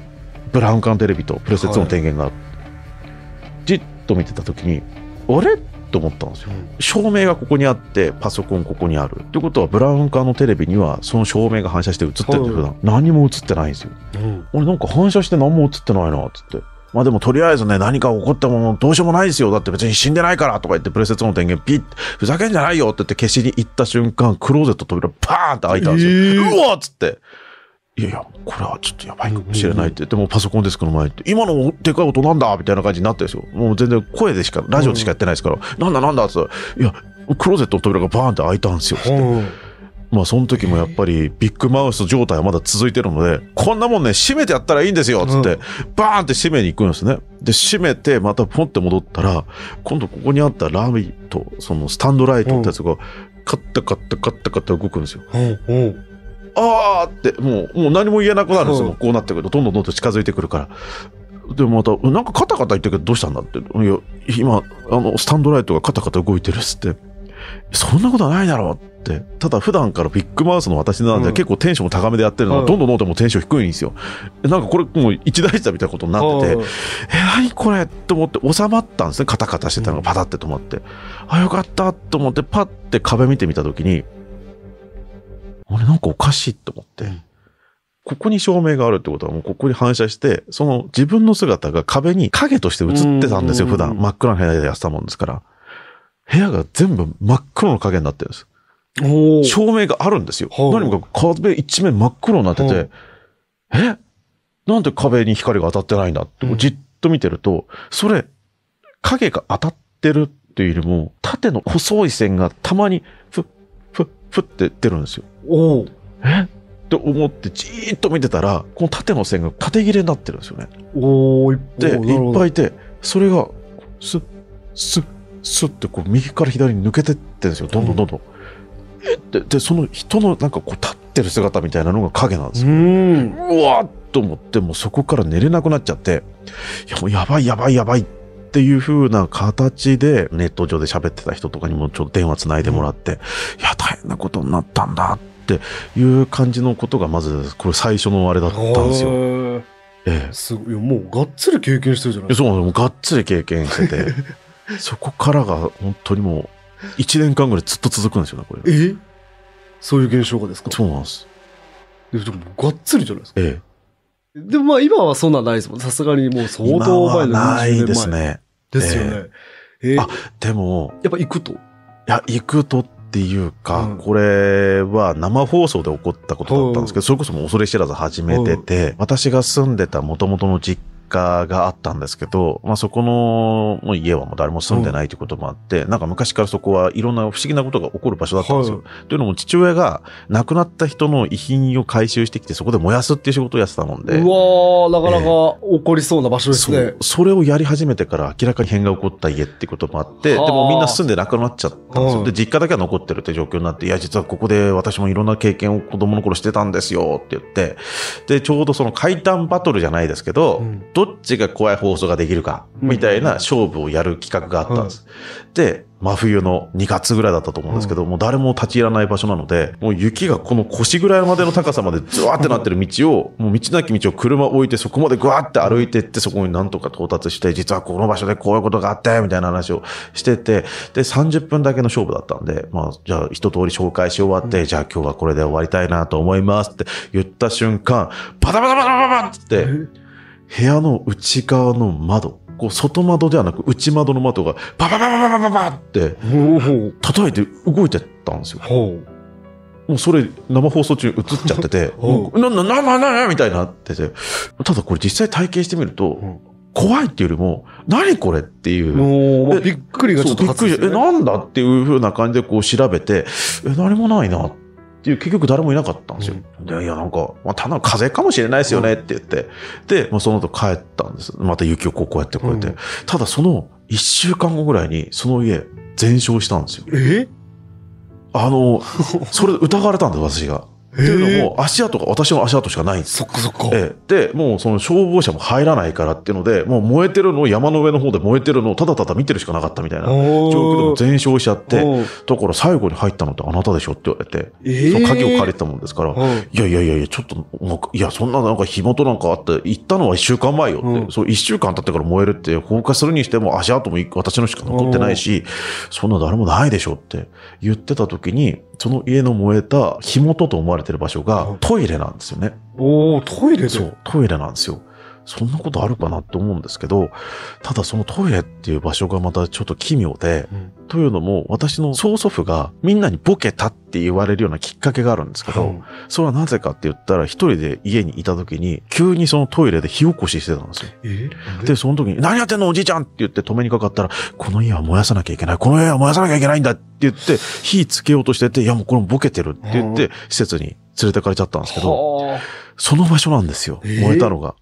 ブラウン管テレビとプレセッツの電源が、はい、じっと見てた時にあれと思ったんですよ、照明がここにあってパソコンここにあるってことはブラウン管のテレビにはその照明が反射して映ってる普段はい、何も映ってないんですよ、うん、俺なんか反射して何も映ってないなっつってまあでもとりあえずね、何か起こってもどうしようもないですよ。だって別に死んでないからとか言って、プレセツの電源ピッ、ふざけんじゃないよって言って消しに行った瞬間、クローゼット扉パーンって開いたんですよ。えー、うわっつって。いやいや、これはちょっとやばいかもしれないって、でもパソコンデスクの前って、今のでかい音なんだみたいな感じになってですよ。もう全然声でしか、ラジオでしかやってないですから、なんだなんだって言ったら、いや、クローゼットの扉がバーンって開いたんですよって。まあ、その時もやっぱりビッグマウス状態はまだ続いてるので、こんなもんね、閉めてやったらいいんですよつって、バーンって閉めに行くんですね。で、閉めて、またポンって戻ったら、今度ここにあったラビと、そのスタンドライトってやつが、カッタカッタカッタカッタ動くんですよ。あーって、もう、もう何も言えなくなるんですよ。うんこうなってくると、どんどんどんどん近づいてくるから。で、もまた、なんかカタカタ言ってるけど、どうしたんだって。いや、今、あの、スタンドライトがカタカタ動いてるっつって。そんなことはないだろうって。ただ、普段からビッグマウスの私なんで、うん結構テンション高めでやってるのは、うんどんどんどんどんもテンション低いんですよ。なんかこれ、もう一大事だみたいなことになってて、え、何これと思って収まったんですね。カタカタしてたのがパタって止まって。あ、よかったと思ってパッて壁見てみたときに、あれなんかおかしいと思って、うん、ここに照明があるってことはもうここに反射して、その自分の姿が壁に影として映ってたんですよ、普段。真っ暗な部屋でやってたもんですから。部屋が全部真っ黒の影になってるんです。照明があるんですよ。はい、何もか壁一面真っ黒になってて、はい、えなんで壁に光が当たってないんだってじっと見てると、それ、影が当たってるっていうよりも、縦の細い線がたまにふって出るんですよ。おえって思ってじーっと見てたら、この縦の線が縦切れになってるんですよね。おおいっぱい。で、いっぱいいて、それが、スッ、スッ、スッってこう右から左に抜けてってんですよ。どんどんどんどん。えって、で、その人のなんかこう立ってる姿みたいなのが影なんですよ。うん。うわーっと思って、もうそこから寝れなくなっちゃって、いやもうやばいやばいやばいって。っていう風な形で、ネット上で喋ってた人とかにもちょっと電話つないでもらって、いや、大変なことになったんだっていう感じのことが、まず、これ最初のあれだったんですよ。ええ、すごいもうがっつり経験してるじゃないですか。そう、がっつり経験してて、そこからが本当にもう、1年間ぐらいずっと続くんですよね、これ。えそういう現象がですかそうなんです。でも、がっつりじゃないですか。ええ。でもまあ今はそんなないですもん。さすがにもう相当前のないですね。ですよね。えー、えー、あ、でも。やっぱ行くといや、行くとっていうか、うん、これは生放送で起こったことだったんですけど、うん、それこそもう恐れ知らず始めてて、うん、私が住んでた元々の実家があったんですけど、まあ、そこのもう家はもう誰も住んでないということもあって、うん、なんか昔からそこはいろんな不思議なことが起こる場所だったんですよ。はい、というのも父親が亡くなった人の遺品を回収してきて、そこで燃やすっていう仕事をやってたもんで。うわなかなか、起こりそうな場所ですねそ。それをやり始めてから明らかに変が起こった家っていうこともあって、でもみんな住んでなくなっちゃったんですよ。うん、で、実家だけは残ってるって状況になって、いや、実はここで私もいろんな経験を子供の頃してたんですよって言って、で、ちょうどその怪談バトルじゃないですけど、うんどっちが怖い放送ができるか、みたいな勝負をやる企画があったんです。で、真冬の2月ぐらいだったと思うんですけど、もう誰も立ち入らない場所なので、もう雪がこの腰ぐらいまでの高さまでズワーってなってる道を、もう道なき道を車置いてそこまでグワーって歩いてって、そこになんとか到達して、実はこの場所でこういうことがあって、みたいな話をしてて、で、30分だけの勝負だったんで、まあ、じゃあ一通り紹介し終わって、じゃあ今日はこれで終わりたいなと思いますって言った瞬間、バタバタバタバタって、部屋の内側の窓、こう外窓ではなく内窓の窓がパパパパパパパって叩いて動いてったんですよ。もうそれ生放送中映っちゃってて、な、な、な、な、な、みたいになってて、ただこれ実際体験してみると、怖いっていうよりも、何これっていう。もう、びっくりがちょっと、ね、びっくりえ、なんだっていうふうな感じでこう調べて、え、何もないなっで、結局誰もいなかったんですよ。うん、で、いや、なんか、まあ、ただ風邪かもしれないですよねって言って、で、まあ、その後帰ったんです。また雪をこうこうやってこうやって。うん、ただ、その一週間後ぐらいに、その家、全焼したんですよ。えあの、それ疑われたんです、私が。っていうのも、足跡が、私の足跡しかないんです。そっかそっか。ええ。で、もうその消防車も入らないからっていうので、もう燃えてるのを山の上の方で燃えてるのをただただ見てるしかなかったみたいな状況でも全焼しちゃって、だから最後に入ったのってあなたでしょって言われて、えー、その鍵を借りてたもんですから、いやいやいやいや、ちょっと、いや、そんななんか火元なんかあって、行ったのは一週間前よって、そう一週間経ってから燃えるって放火するにしても足跡も私のしか残ってないし、そんな誰もないでしょって言ってた時に、その家の燃えた火元と思われてる場所がトイレなんですよね。おおトイレでそう、トイレなんですよ。そんなことあるかなって思うんですけど、ただそのトイレっていう場所がまたちょっと奇妙で、うん、というのも私の曽祖父がみんなにボケたって言われるようなきっかけがあるんですけど、それはなぜかって言ったら一人で家にいた時に急にそのトイレで火起こししてたんですよ。で、その時に何やってんのおじいちゃんって言って止めにかかったら、この家は燃やさなきゃいけない、この家は燃やさなきゃいけないんだって言って火つけようとしてて、いやもうこれもボケてるって言って施設に連れてかれちゃったんですけど、その場所なんですよ、燃えたのが。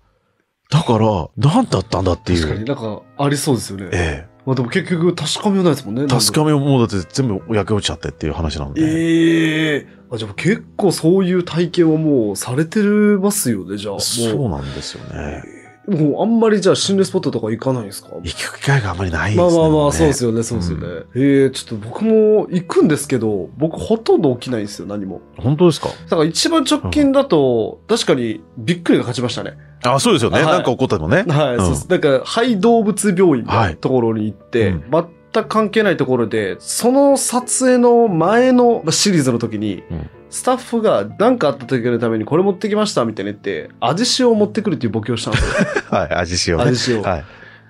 だから、何だったんだっていう。確かになんか、ありそうですよね。ええ。まあでも結局確かめようないですもんね。確かめよう、もうだって全部焼け落ちちゃってっていう話なんで。ええー、あ、じゃあ結構そういう体験はもうされてますよね、じゃあ。そうなんですよね。えーもうあんまりじゃあ心霊スポットとか行かないですか行く機会があんまりないですね。まあまあまあ、そうですよね、そうですよね。うん、ええー、ちょっと僕も行くんですけど、僕ほとんど起きないんですよ、何も。本当ですかだから一番直近だと、確かにびっくりが勝ちましたね。あそうですよね。はい、なんか起こったのね。はい、うん、そうです。なんか、廃動物病院のところに行って、はいうん全く関係ないところで、その撮影の前のシリーズの時に、うんスタッフが何かあった時のためにこれ持ってきましたみたいに言って、味塩を持ってくるっていうボケをしたんですよ。はい、味塩、ね。味塩。はい。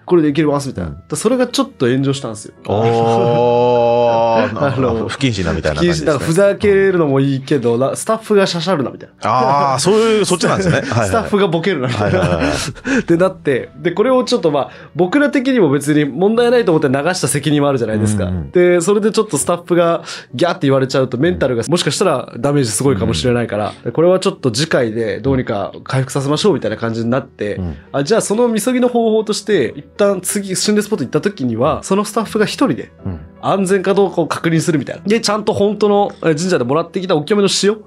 これでいけますみたいな。それがちょっと炎上したんですよ。おー。あの、不謹慎なみたいな感じ、ね、ふざけるのもいいけど、うん、スタッフがしゃしゃるなみたいな。ああ、そういう、そっちなんですね。スタッフがボケるなみたいな。で、なって、で、これをちょっとまあ、僕ら的にも別に問題ないと思って流した責任もあるじゃないですか。うんうん、で、それでちょっとスタッフがギャーって言われちゃうと、メンタルがもしかしたらダメージすごいかもしれないから、うん、これはちょっと次回でどうにか回復させましょうみたいな感じになって、うん、あじゃあそのみそぎの方法として、一旦次、心霊スポット行った時には、そのスタッフが一人で、うん安全かどうかを確認するみたいな。で、ちゃんと本当の神社でもらってきたお清めの塩っ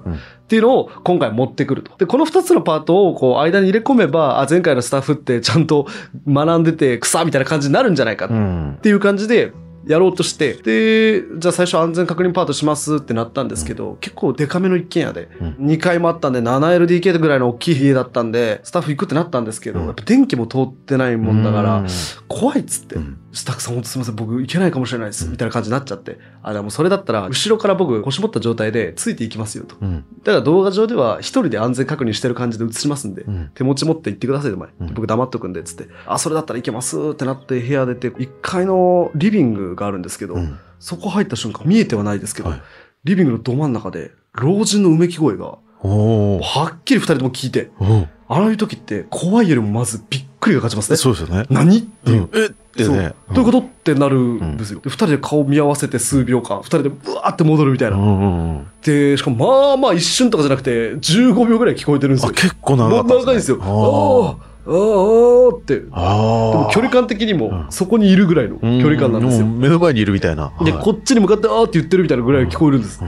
ていうのを今回持ってくると。で、この二つのパートをこう間に入れ込めば、あ、前回のスタッフってちゃんと学んでて草みたいな感じになるんじゃないかっていう感じで、やろうとして、で、じゃあ最初安全確認パートしますってなったんですけど、うん、結構デカめの一軒家で、うん、2階もあったんで、7LDK ぐらいの大きい家だったんで、スタッフ行くってなったんですけど、うん、やっぱ電気も通ってないもんだから、怖いっつって。うんスタッフさん、ほんとすみません、僕行けないかもしれないです、みたいな感じになっちゃって、あ、でもそれだったら、後ろから僕、腰持った状態でついていきますよと。うん、だから動画上では、一人で安全確認してる感じで映しますんで、うん、手持ち持って行ってくださいと前、僕黙っとくんで、つって、あ、それだったらいけますってなって部屋出て、1階のリビングがあるんですけど、そこ入った瞬間、見えてはないですけど、はい、リビングのど真ん中で、老人のうめき声が、はっきり2人とも聞いて、うんああいう時って怖いよりもまずびっくりが勝ちますね。そうですよね。何っていう。うん、えってね。どういうことってなるんですよ。二、うん、人で顔見合わせて数秒間、二人でブワーって戻るみたいな、で、しかもまあまあ一瞬とかじゃなくて、15秒ぐらい聞こえてるんですよ。あ結構長い、ね。長いですよ。ああ。ああって。でも距離感的にもそこにいるぐらいの距離感なんですよ。目の前にいるみたいな。で、はい、こっちに向かってああって言ってるみたいなぐらい聞こえるんです。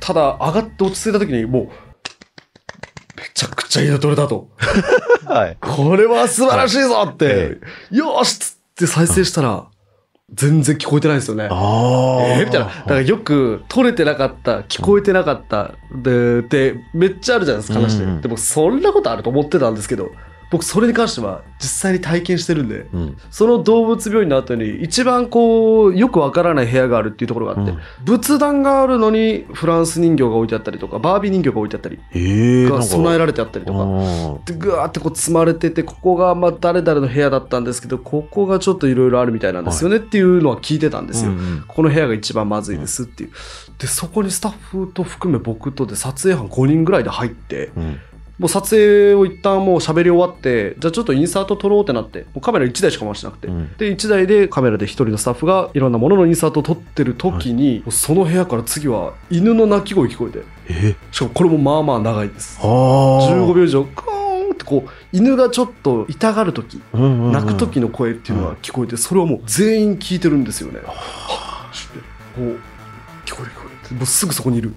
ただ、上がって落ち着いた時にもう、めちゃくちゃいいの取れたと。はい。これは素晴らしいぞって、はい、よしつって再生したら、全然聞こえてないんですよね。ああ。えー、みたいな。だからよく、撮れてなかった、聞こえてなかった、で、で、めっちゃあるじゃないですか、話で。うん、でも、そんなことあると思ってたんですけど、僕それに関しては実際に体験してるんで、うん、その動物病院の後に一番こうよくわからない部屋があるっていうところがあって、うん、仏壇があるのにフランス人形が置いてあったりとかバービー人形が置いてあったりが備えられてあったりとか、でぐわーってこう積まれててここがまあ誰々の部屋だったんですけどここがちょっといろいろあるみたいなんですよねっていうのは聞いてたんですよ、はいうんうん、この部屋が一番まずいですっていうでそこにスタッフと含め僕とで撮影班5人ぐらいで入って。うんもう撮影を一旦もう喋り終わってじゃあちょっとインサート撮ろうってなってもうカメラ1台しか回してなくて、うん、で1台でカメラで1人のスタッフがいろんなもののインサートを撮ってる時に、はい、その部屋から次は犬の鳴き声聞こえてえしかもこれもまあまあ長いです15秒以上カーンってこう犬がちょっと痛がる時、うんうんうん、く時の声っていうのが聞こえて、それはもう全員聞いてるんですよね、はあってこう聞こえる聞こえるもうすぐそこにいる、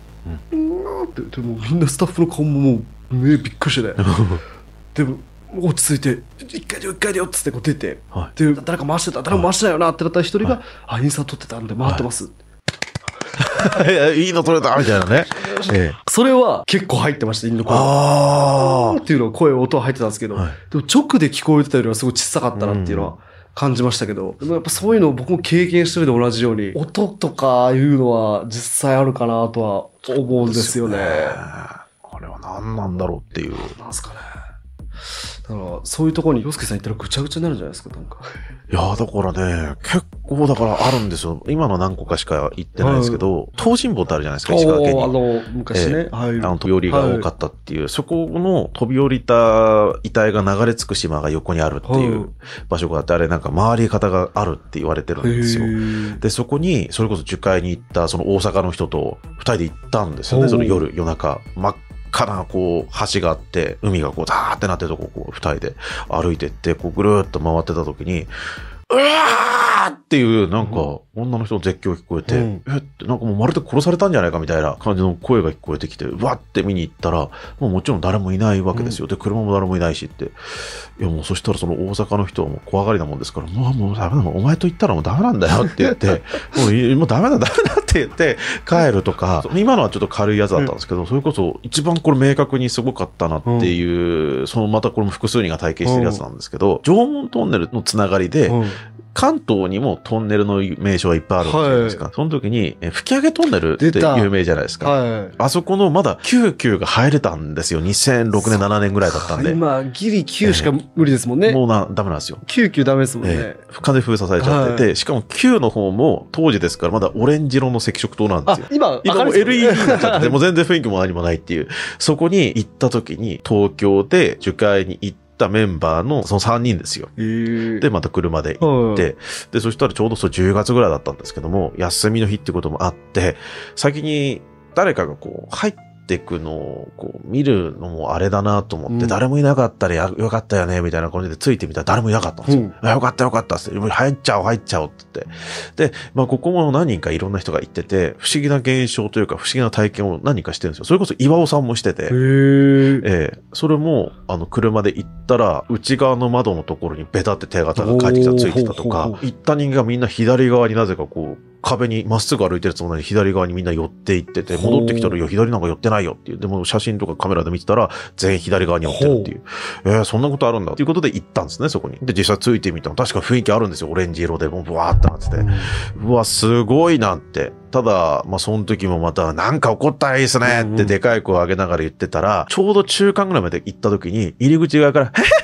ううんってでもみんなスタッフの顔ももう目びっくりしてね でも落ち着いて「一回でよ一回でよ」っつってこう出て、はい、で誰か回してた誰も回してないよなってなった一人が、はい、あインスタ撮ってたんで回ってます、はい、いいの撮れたみたいなね、ええ、それは結構入ってましたインの声あっていうの声音は入ってたんですけど、はい、でも直で聞こえてたよりはすごい小さかったなっていうのは、うん感じましたけど、でもやっぱそういうのを僕も経験してるで同じように、音とかいうのは実際あるかなとは思うんですよね。れは何なんだろうっていう。なんすかね。だから、そういうところに洋介さん行ったらぐちゃぐちゃになるじゃないですか、なんか。いやだからね、結構だからあるんですよ。今の何個かしか行ってないですけど、東尋坊ってあるじゃないですか、石川県に。あの、昔ね、えー、はい。あの、飛び降りが多かったっていう、はい、そこの飛び降りた遺体が流れ着く島が横にあるっていう場所があって、あれなんか回り方があるって言われてるんですよ。で、そこに、それこそ樹海に行った、その大阪の人と二人で行ったんですよね、その夜、夜中。真っかなこう橋があって海がこうダーってなってるとここう人で歩いてってこうぐるーっと回ってた時にうわーっていうなんか、女の人の絶叫が聞こえて、うん、えってなんかもうまるで殺されたんじゃないかみたいな感じの声が聞こえてきて、わって見に行ったら、もうもちろん誰もいないわけですよ。うん、で、車も誰もいないしって。いやもうそしたらその大阪の人はもう怖がりなもんですから、もうもうダメだ、お前と言ったらもうダメなんだよって言って、もうもうダメだ、ダメだって言って帰るとか、今のはちょっと軽いやつだったんですけど、うん、それこそ一番これ明確にすごかったなっていう、そのまたこれも複数人が体験してるやつなんですけど、縄文トンネルのつながりで、関東にもトンネルの名所がいっぱいあるじゃないですか。はい、その時に、え吹き上げトンネルって有名じゃないですか。はい、あそこのまだ9九が入れたんですよ。2006年、7年ぐらいだったんで。今、ギリ9しか無理ですもんね。えー、もうな、ダメなんですよ。9九ダメですもんね。えー、風封鎖されちゃってて、はい、しかも9の方も当時ですからまだオレンジ色の赤色灯なんですよ。今、今も LED になっちゃって、もう全然雰囲気も何もないっていう。そこに行った時に、東京で樹海に行って、ったメンバーのその3人ですよ。で、また車で行って、で、そしたらちょうどそう10月ぐらいだったんですけども、休みの日ってこともあって、先に誰かがこう入って、っていくのをこう見るのもあれだなと思って、うん、誰もいなかったらよかったよねみたいな感じでついてみたら誰もいなかったんですよ。うん、よかったよかったっす。入っちゃおう入っちゃおうって言って。で、まあここも何人かいろんな人が行ってて、不思議な現象というか不思議な体験を何かしてるんですよ。それこそ岩尾さんもしてて。えそれもあの車で行ったら内側の窓のところにベタって手形が返ってきたついてたとか、行った人間がみんな左側になぜかこう壁にまっすぐ歩いてるつもりで左側にみんな寄っていってて、戻ってきたら、いや、左なんか寄ってないよっていう。でも写真とかカメラで見てたら、全員左側に寄ってるっていう。えー、そんなことあるんだっていうことで行ったんですね、そこに。で、実際ついてみたら、確か雰囲気あるんですよ。オレンジ色で、もうブワーってなってて。うわ、すごいなって。ただ、まあ、その時もまた、なんか怒ったらいいですねってでかい声を上げながら言ってたら、ちょうど中間ぐらいまで行った時に、入り口側から、へ へ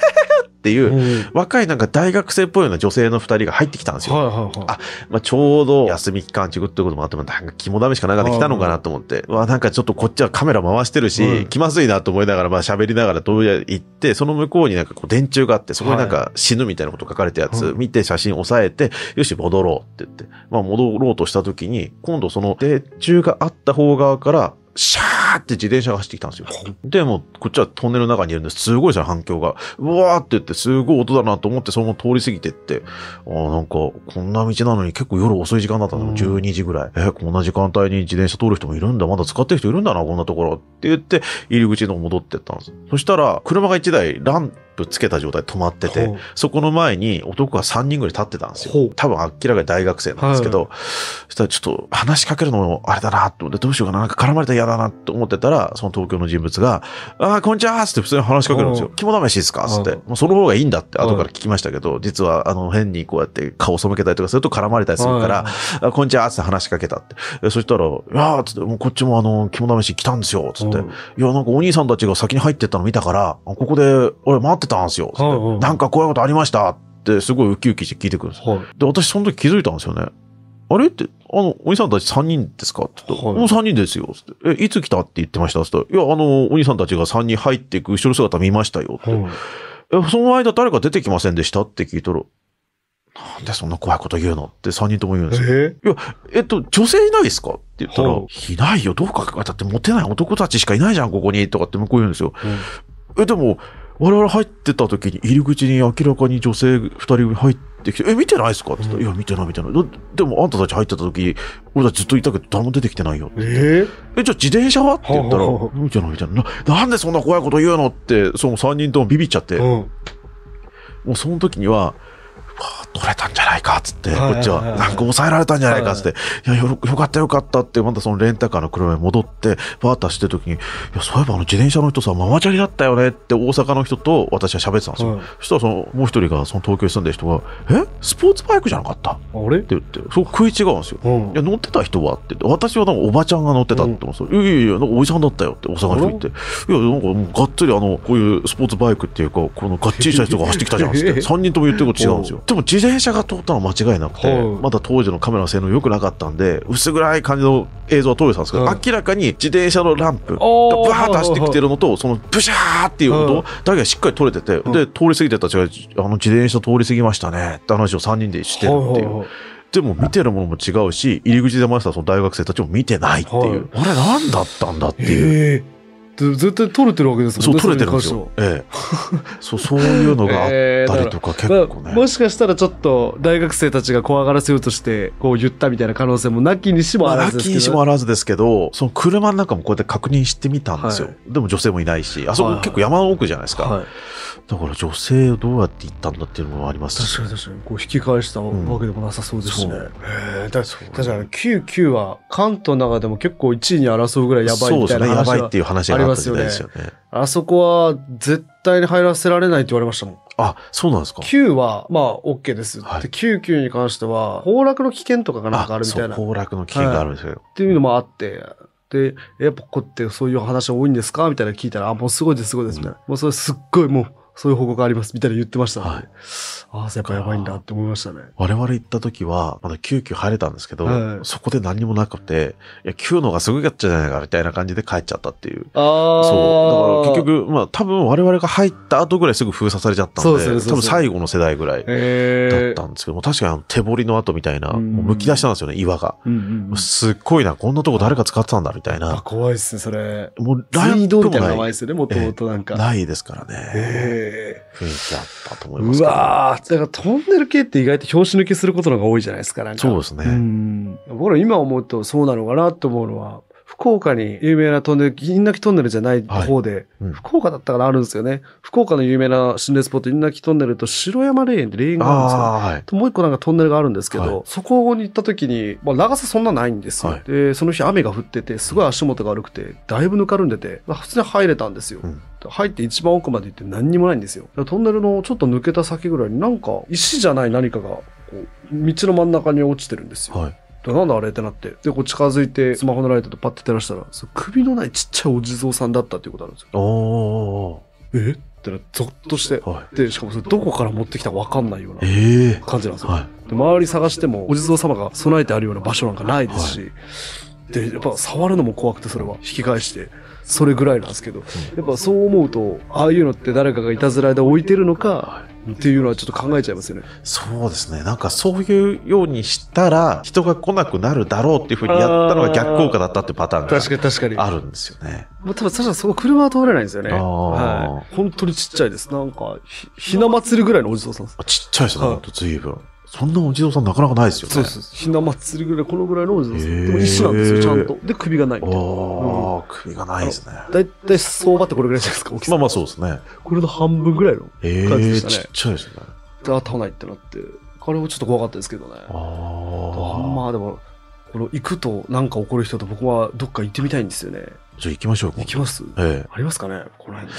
っていう、若いなんか大学生っぽいような女性の二人が入ってきたんですよ。はいはいはい、あ、まあ、ちょうど休み期間中ってこともあっても、なんか肝試しかなんかできたのかなと思って、わ、なんかちょっとこっちはカメラ回してるし、気まずいなと思いながら、まあ喋りながらどうや行って、その向こうになんかこう電柱があって、そこになんか死ぬみたいなこと書かれたやつ、見て写真押さえて、よし、戻ろうって言って、まあ戻ろうとした時に、今度その電柱があった方側から、シャーって自転車が走ってきたんですよ。で、もこっちはトンネルの中にいるんです。すごいですよ、反響が。うわーって言って、すごい音だなと思って、そのまま通り過ぎてって、あなんか、こんな道なのに結構夜遅い時間だったの、12時ぐらい。え、こんな時間帯に自転車通る人もいるんだ、まだ使ってる人いるんだな、こんなところって言って、入り口の戻ってったんです。そしたら、車が1台、ラン、プつけた状態止まってて、そこの前に男が3人ぐらい立ってたんですよ。多分明らかに大学生なんですけど、はい、そしたらちょっと話しかけるのもあれだなと思って、どうしようかな、なんか絡まれたら嫌だなと思ってたら、その東京の人物が、ああ、こんにちはっつって普通に話しかけるんですよ。肝試しですかつって。もうその方がいいんだって後から聞きましたけど、実はあの変にこうやって顔を背けたりとかすると絡まれたりするから、あこんにちはっつって話しかけたって。そしたら、いやーつって、もうこっちもあの、肝試し来たんですよつって。いや、なんかお兄さんたちが先に入ってったの見たから、ここで、俺待っててたんですよ。なんかこういうことありましたってすごいウキウキして聞いてくるんです、はい、で、私その時気づいたんですよね。あれって、あの、お兄さんたち3人ですかって言ったら、もう3人ですよ。って、え、いつ来たって言ってましたって言ったら、いや、あの、お兄さんたちが3人入っていく後ろ姿見ましたよ。って、はい、その間誰か出てきませんでしたって聞いたら、なんでそんな怖いこと言うのって3人とも言うんですよ。えー、いや、えっと、女性いないですかって言ったら、はい、いないよ、どうか、だってモテない男たちしかいないじゃん、ここに、とかって向こう言うんですよ。え、でも、我々入ってた時に入り口に明らかに女性2人入ってきて、え、見てないですかって言ったら、いや、見てない、見てない。でも、あんたたち入ってた時、俺たちずっといたけど、誰も出てきてないよってえー、え、じゃあ自転車はって言ったら、見てない、見てないな。なんでそんな怖いこと言うのって、その3人ともビビっちゃって。うん、もうその時には、取れたんじゃないかっつって、こっちは、なんか抑えられたんじゃないかっつって、いや、よ、よかったよかったって、またそのレンタカーの車に戻って、バーターしてる時に、いや、そういえばあの自転車の人さ、ママチャリだったよねって大阪の人と私は喋ってたんですよ。はい、そしたらその、もう一人が、その東京に住んでる人が、えスポーツバイクじゃなかったあれって言って、そう食い違うんですよ。うん、いや、乗ってた人はって言って、私はなんかおばちゃんが乗ってたって思うんいやいやいや、なんかおじさんだったよって大阪の人言って、いや、なんかもうがっつりあの、こういうスポーツバイクっていうか、このがっちりした人が走ってきたじゃんって、3人とも言ってること違うんですよ。でも自電車が通ったのは間違いなくて、まだ当時のカメラの性能良くなかったんで、薄暗い感じの映像は撮れてたんですけど、明らかに自転車のランプがブワーッと走ってきてるのと、そのブシャーっていう音だけがしっかり撮れてて、で、通り過ぎてた違う、あの自転車通り過ぎましたねって話を3人でしてるっていう。でも見てるものも違うし、入り口で回したその大学生たちも見てないっていう。あれ何だったんだっていう。絶対取れてるわけですもんね。そう取れてるんですよ。ええ、そう そういうのがあったりとか 結構ね、えー、もしかしたらちょっと大学生たちが怖がらせようとしてこう言ったみたいな可能性もなきにしもあらずですけど、なきにしもあらずですけど、その車の中もこうやって確認してみたんですよ。はい、でも女性もいないし、あそこ結構山の奥じゃないですか。はいだから女性をどうやって行ったんだっていうのもありますし、ね、確かに確かにこう引き返したわけでもなさそうですしね、うん、へえ確かに99は関東の中でも結構1位に争うぐらいやばいみたいな話そうですねやばいっていう話がありますよねあそこは絶対に入らせられないって言われましたもんあ、そうなんですか ?9 は、まあ、OK です。はい、で、99に関しては、崩落の危険とかがなんかあるみたいな。崩落の危険があるんですよ、はい、っていうのもあって、で、っぱこってそういう話多いんですかみたいな聞いたら、あ、もうすごいです、すごいです、みたいな。もうそれすっごいもう、そういう報告ありますみたいな言ってましたね。はい、ああ、やっぱやばいんだって思いましたね。我々行った時は、まだ救急入れたんですけど、はい、そこで何もなくて、いや、救のがすごかったじゃないかみたいな感じで帰っちゃったっていう。ああ。そう。だから結局、まあ多分我々が入った後ぐらいすぐ封鎖されちゃったんで、でね、多分最後の世代ぐらいだったんですけども、確かに手彫りの跡みたいな、もうむき出したんですよね、岩が。うんうん、すっごいな、こんなとこ誰か使ってたんだみたいな。怖いっすね、それ。もうライドみたいな名前すよね、もともとなんか、えー。ないですからね。ええ雰囲気あったと思います、ね、うわだからトンネル系って意外と拍子抜けすることのが多いじゃないですか、か。そうですね。僕ら今思うとそうなのかなと思うのは、福岡に有名なトンネル、銀泣きトンネルじゃない方で、はいうん、福岡だったからあるんですよね。福岡の有名な心霊スポット、銀泣きトンネルと城山霊園って霊園があるんですよ、はい、ともう一個なんかトンネルがあるんですけど、はい、そこに行った時に、まあ、長さそんなないんですよ、で、その日雨が降ってて、すごい足元が悪くて、だいぶぬかるんでて、まあ、普通に入れたんですよ。うん入って一番奥まで行って何にもないんですよ。トンネルのちょっと抜けた先ぐらいになんか石じゃない何かがこう道の真ん中に落ちてるんですよ。はい、なんだあれってなって。で、こう近づいて、スマホのライトでパッて照らしたら、そ首のないちっちゃいお地蔵さんだったっていうことなんですよ。えってな、ゾッとして、はい、で、しかもそれどこから持ってきたかわかんないような感じなんですよ。えーはい、で、周り探しても、お地蔵様が備えてあるような場所なんかないですし、で、やっぱ触るのも怖くてそれは引き返して、それぐらいなんですけど、やっぱそう思うと、ああいうのって誰かがいたずらで置いてるのか、っていうのはちょっと考えちゃいますよね。そうですね。なんかそういうようにしたら、人が来なくなるだろうっていうふうにやったのが逆効果だったっていうパターンが確かに確かに。あるんですよね。まあ、多分、確かにそこ車は通れないんですよね。はい。本当にちっちゃいです。なんか、ひ、ひな祭りぐらいのお地蔵さんでちっちゃいですね、ほんと、随分。そんなお地蔵さんなかなかないですよね。そうです。ひな祭りぐらい、このぐらいのお地蔵さん。でも一緒なんですよ、ちゃんと。で、首がないみたいな。ああ、首がないですね。だいたい相場ってこれぐらいじゃないですか、大きさ。まあまあそうですね。これの半分ぐらいの感じでしたね。ちっちゃいですね。で、た頭ないってなって。これもちょっと怖かったですけどね。ああまあでも、この行くとなんか起こる人と僕はどっか行ってみたいんですよね。じゃあ行きましょう行きます、ええ、ありますかねこの辺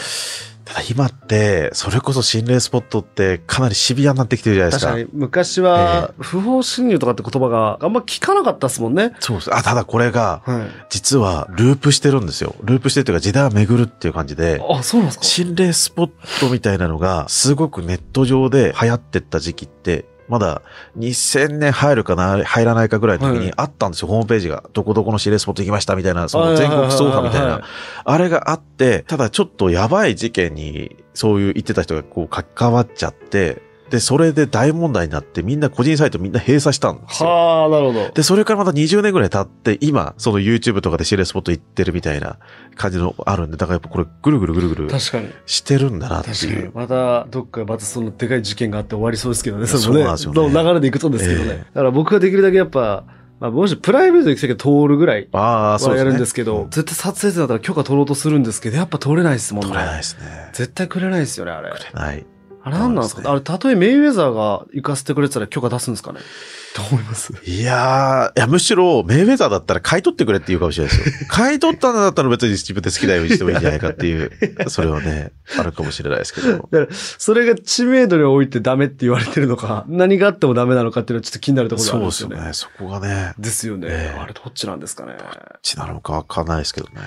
今って、それこそ心霊スポットってかなりシビアになってきてるじゃないですか。確かに。昔は、不法侵入とかって言葉があんま聞かなかったですもんね。そうです。あ、ただこれが、実はループしてるんですよ。ループしてるというか時代は巡るっていう感じで。あ、そうなんですか心霊スポットみたいなのが、すごくネット上で流行ってった時期って、まだ2000年入るかな、入らないかぐらいの時にあったんですよ、はい、ホームページが。どこどこの指令スポット行きましたみたいな、その全国総派みたいな。あれがあって、ただちょっとやばい事件に、そういう言ってた人がこう関わっちゃって、で、それで大問題になって、みんな個人サイトみんな閉鎖したんですよ。はあ、なるほど。で、それからまた20年ぐらい経って、今、その YouTube とかで知れスポット行ってるみたいな感じのあるんで、だからやっぱこれぐるぐるぐるぐる。確かに。してるんだなっていう。また、どっかまたそのでかい事件があって終わりそうですけどね、そね。そうなんですよね。流れでいくとんですけどね。えー、だから僕ができるだけやっぱ、まあ、もしプライベートで行くとき通るぐらいはやるんですけど、ねうん、絶対撮影だったら許可取ろうとするんですけど、やっぱ取れないですもんね。取れないですね。絶対くれないですよね、あれ。くれない。あれ何なんですか、ね、あれ、たとえメイウェザーが行かせてくれてたら許可出すんですかねと思います。いやー、いや、むしろ、メイウェザーだったら買い取ってくれって言うかもしれないですよ。買い取ったんだったら別に自分で好きなようにしてもいいんじゃないかっていう、それはね、あるかもしれないですけど。だから、それが知名度においてダメって言われてるのか、何があってもダメなのかっていうのはちょっと気になるところなんですよね。そうですよね、そこがね。ですよね。ねあれどっちなんですかね。どっちなのかわかんないですけどね。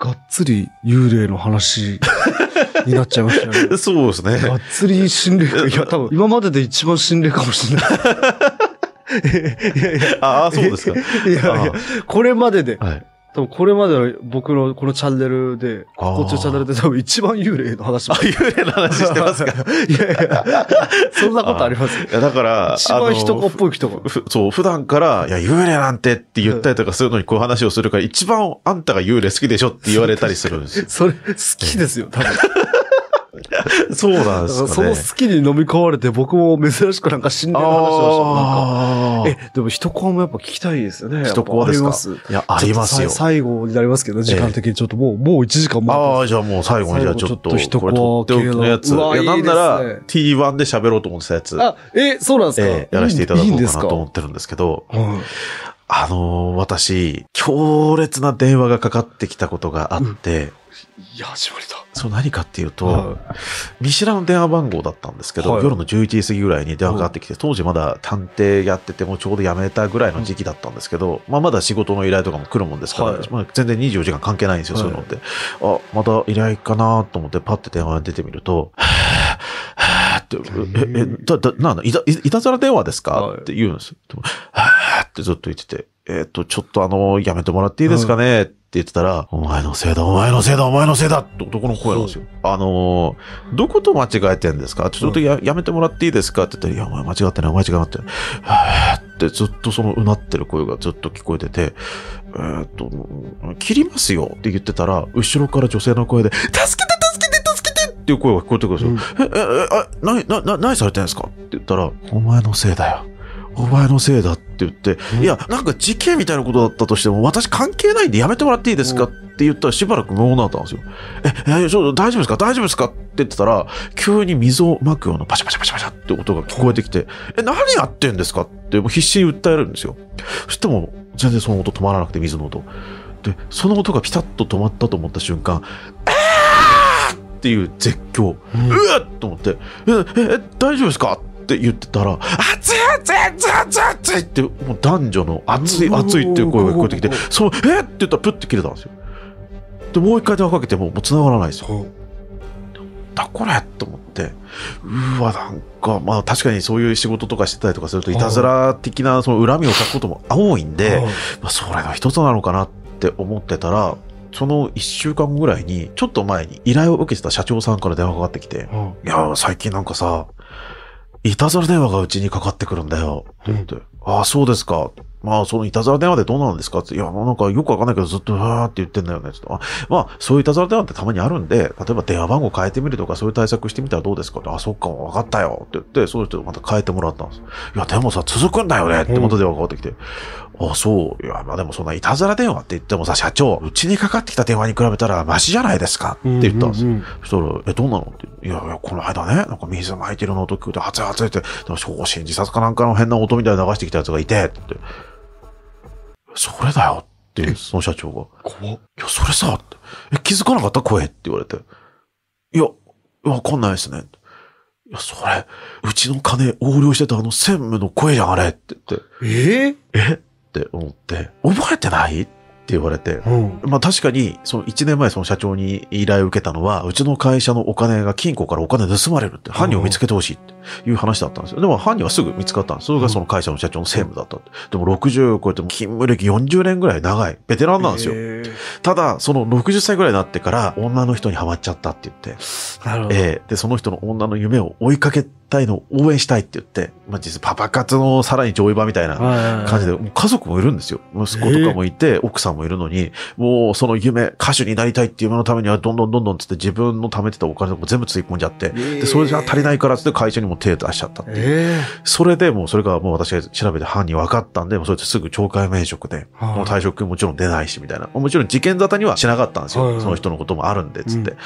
がっつり幽霊の話。になっちゃいましたね。そうですね。がっつり心霊。いや、多分、今までで一番心霊かもしれない。いやいや。ああ、そうですか。いやいや、これまでで、はい、多分これまでの僕のこのチャンネルで、こっちのチャンネルで多分一番幽霊の話あ、幽霊の話してますか いやいや、そんなことありますいや、だから、一番人っぽい人そう、普段から、いや、幽霊なんてって言ったりとかするのにこういう話をするから、一番あんたが幽霊好きでしょって言われたりするんですよ。それ、好きですよ、多分。そうなんですか、ね、その好きに飲み込まれて、僕も珍しくなんか死んでる話をしてなんかえ、でも一コアもやっぱ聞きたいですよね。一コアですかいや、ありますよ。最後になりますけど、時間的にちょっともう、もう1時間も。ああ、じゃあもう最後にじゃあちょっと、一コア系のやつ。いや、なんなら T1 で喋ろうと思ってたやつ。あ、え、そうなんですかえ、やらせていただこうかなと思ってるんですけど。あの、私、強烈な電話がかかってきたことがあって、いや、始まりだ。そう、何かっていうと、見知らぬ電話番号だったんですけど、はい、夜の11時過ぎぐらいに電話かかってきて、当時まだ探偵やってて、もちょうど辞めたぐらいの時期だったんですけど、まあ、まだ仕事の依頼とかも来るもんですから、はい、まあ、全然24時間関係ないんですよ、そういうのって。あ、また依頼かなと思って、パッて電話に出てみると、はぁ、はぁって、え、え、だ、だ、なんだ、いた、いたずら電話ですか、って言うんですよ。はぁってずっと言ってて、えっ、ー、と、ちょっとあの、やめてもらっていいですかね、って言ってたら、お前のせいだ、お前のせいだ、お前のせいだって男の声なんですよ。あのー、どこと間違えてんですかちょっとや,、やめてもらっていいですかって言ったら、いや、お前間違ってない、お前違ってない。ってずっとそのうなってる声がずっと聞こえてて、えっ、と、切りますよって言ってたら、後ろから女性の声で、助けて助けて助けてっていう声が聞こえてくるんですよ。うん、え、え、え、あ、何されてんですかって言ったら、お前のせいだよ。お前のせいだって。言って、いや、なんか事件みたいなことだったとしても、私関係ないんでやめてもらっていいですかって言ったらしばらく無音だったんですよ。え、え、ちょ大丈夫ですか大丈夫ですかって言ってたら、急に水をまくようなパシャパシャパシャパシャって音が聞こえてきて、え、何やってんですかって必死に訴えるんですよ。そしても全然その音止まらなくて、水の音。で、その音がピタッと止まったと思った瞬間、えーっていう絶叫。うわっと思って、え、え、大丈夫ですかって言ってたら、熱い熱い熱い熱い熱いって、もう男女の熱い熱いっていう声が聞こえてきて、その、えっって言ったらプッて切れたんですよ。で、もう一回電話かけても、もう繋がらないですよ。だこれと思って、うわ、なんか、まあ確かにそういう仕事とかしてたりとかすると、いたずら的なその恨みを書くことも多いんで、まあ、それの一つなのかなって思ってたら、その1週間ぐらいに、ちょっと前に依頼を受けてた社長さんから電話かかってきて、いや、最近なんかさ、いたずら電話がうちにかかってくるんだよ。って言って、ああ、そうですか。まあ、そのいたずら電話でどうなんですかって、いや、なんかよくわかんないけどずっとわーって言ってんだよね。ちょっとあまあ、そういういたずら電話ってたまにあるんで、例えば電話番号変えてみるとか、そういう対策してみたらどうですかって、あ、そっか、わかったよって言って、その人また変えてもらったんです。いや、でもさ、続くんだよねって元電話かかってきて、あ、そう。いや、まあでもそんないたずら電話って言ってもさ、社長、うちにかかってきた電話に比べたらマシじゃないですかって言ったんですよ。うんそしたら、え、どうなのって。いや、いや、この間ね、なんか水巻いてるの音聞くと、熱い熱いって、でも昇進自殺かなんかの変な音みたいに流してきたやつがいて、って。それだよって、その社長が。怖いや、それさ、って。え、気づかなかった声って言われて。いや、わかんないですね。いや、それ、うちの金横領してたあの専務の声じゃん、あれって言って。えー、えって思って、覚えてないって言われて、うん、まあ確かに、その1年前その社長に依頼を受けたのは、うちの会社のお金が金庫からお金盗まれるって、犯人を見つけてほしいって。いう話だったんですよ。でも犯人はすぐ見つかったんです。それがその会社の社長の専務だったっでも60を超えても勤務歴40年ぐらい長い、ベテランなんですよ。ただ、その60歳ぐらいになってから女の人にはまっちゃったって言って。なるほど。えー、で、その人の女の夢を追いかけたいのを応援したいって言って、まあ、実パパ活のさらに上位場みたいな感じで、家族もいるんですよ。息子とかもいて、奥さんもいるのに、もうその夢、歌手になりたいっていう夢のためには、どんどんどんどんつって自分の貯めてたお金とか全部つい込んじゃって、で、それじゃ足りないからつって会社にも手を出しちゃったっていう。えー、それでもうそれがもう私が調べて犯人分かったんで、もうそれですぐ懲戒免職で、はい、もう退職金もちろん出ないしみたいな。もちろん事件沙汰にはしなかったんですよ。はいはい、その人のこともあるんで、つって、うん、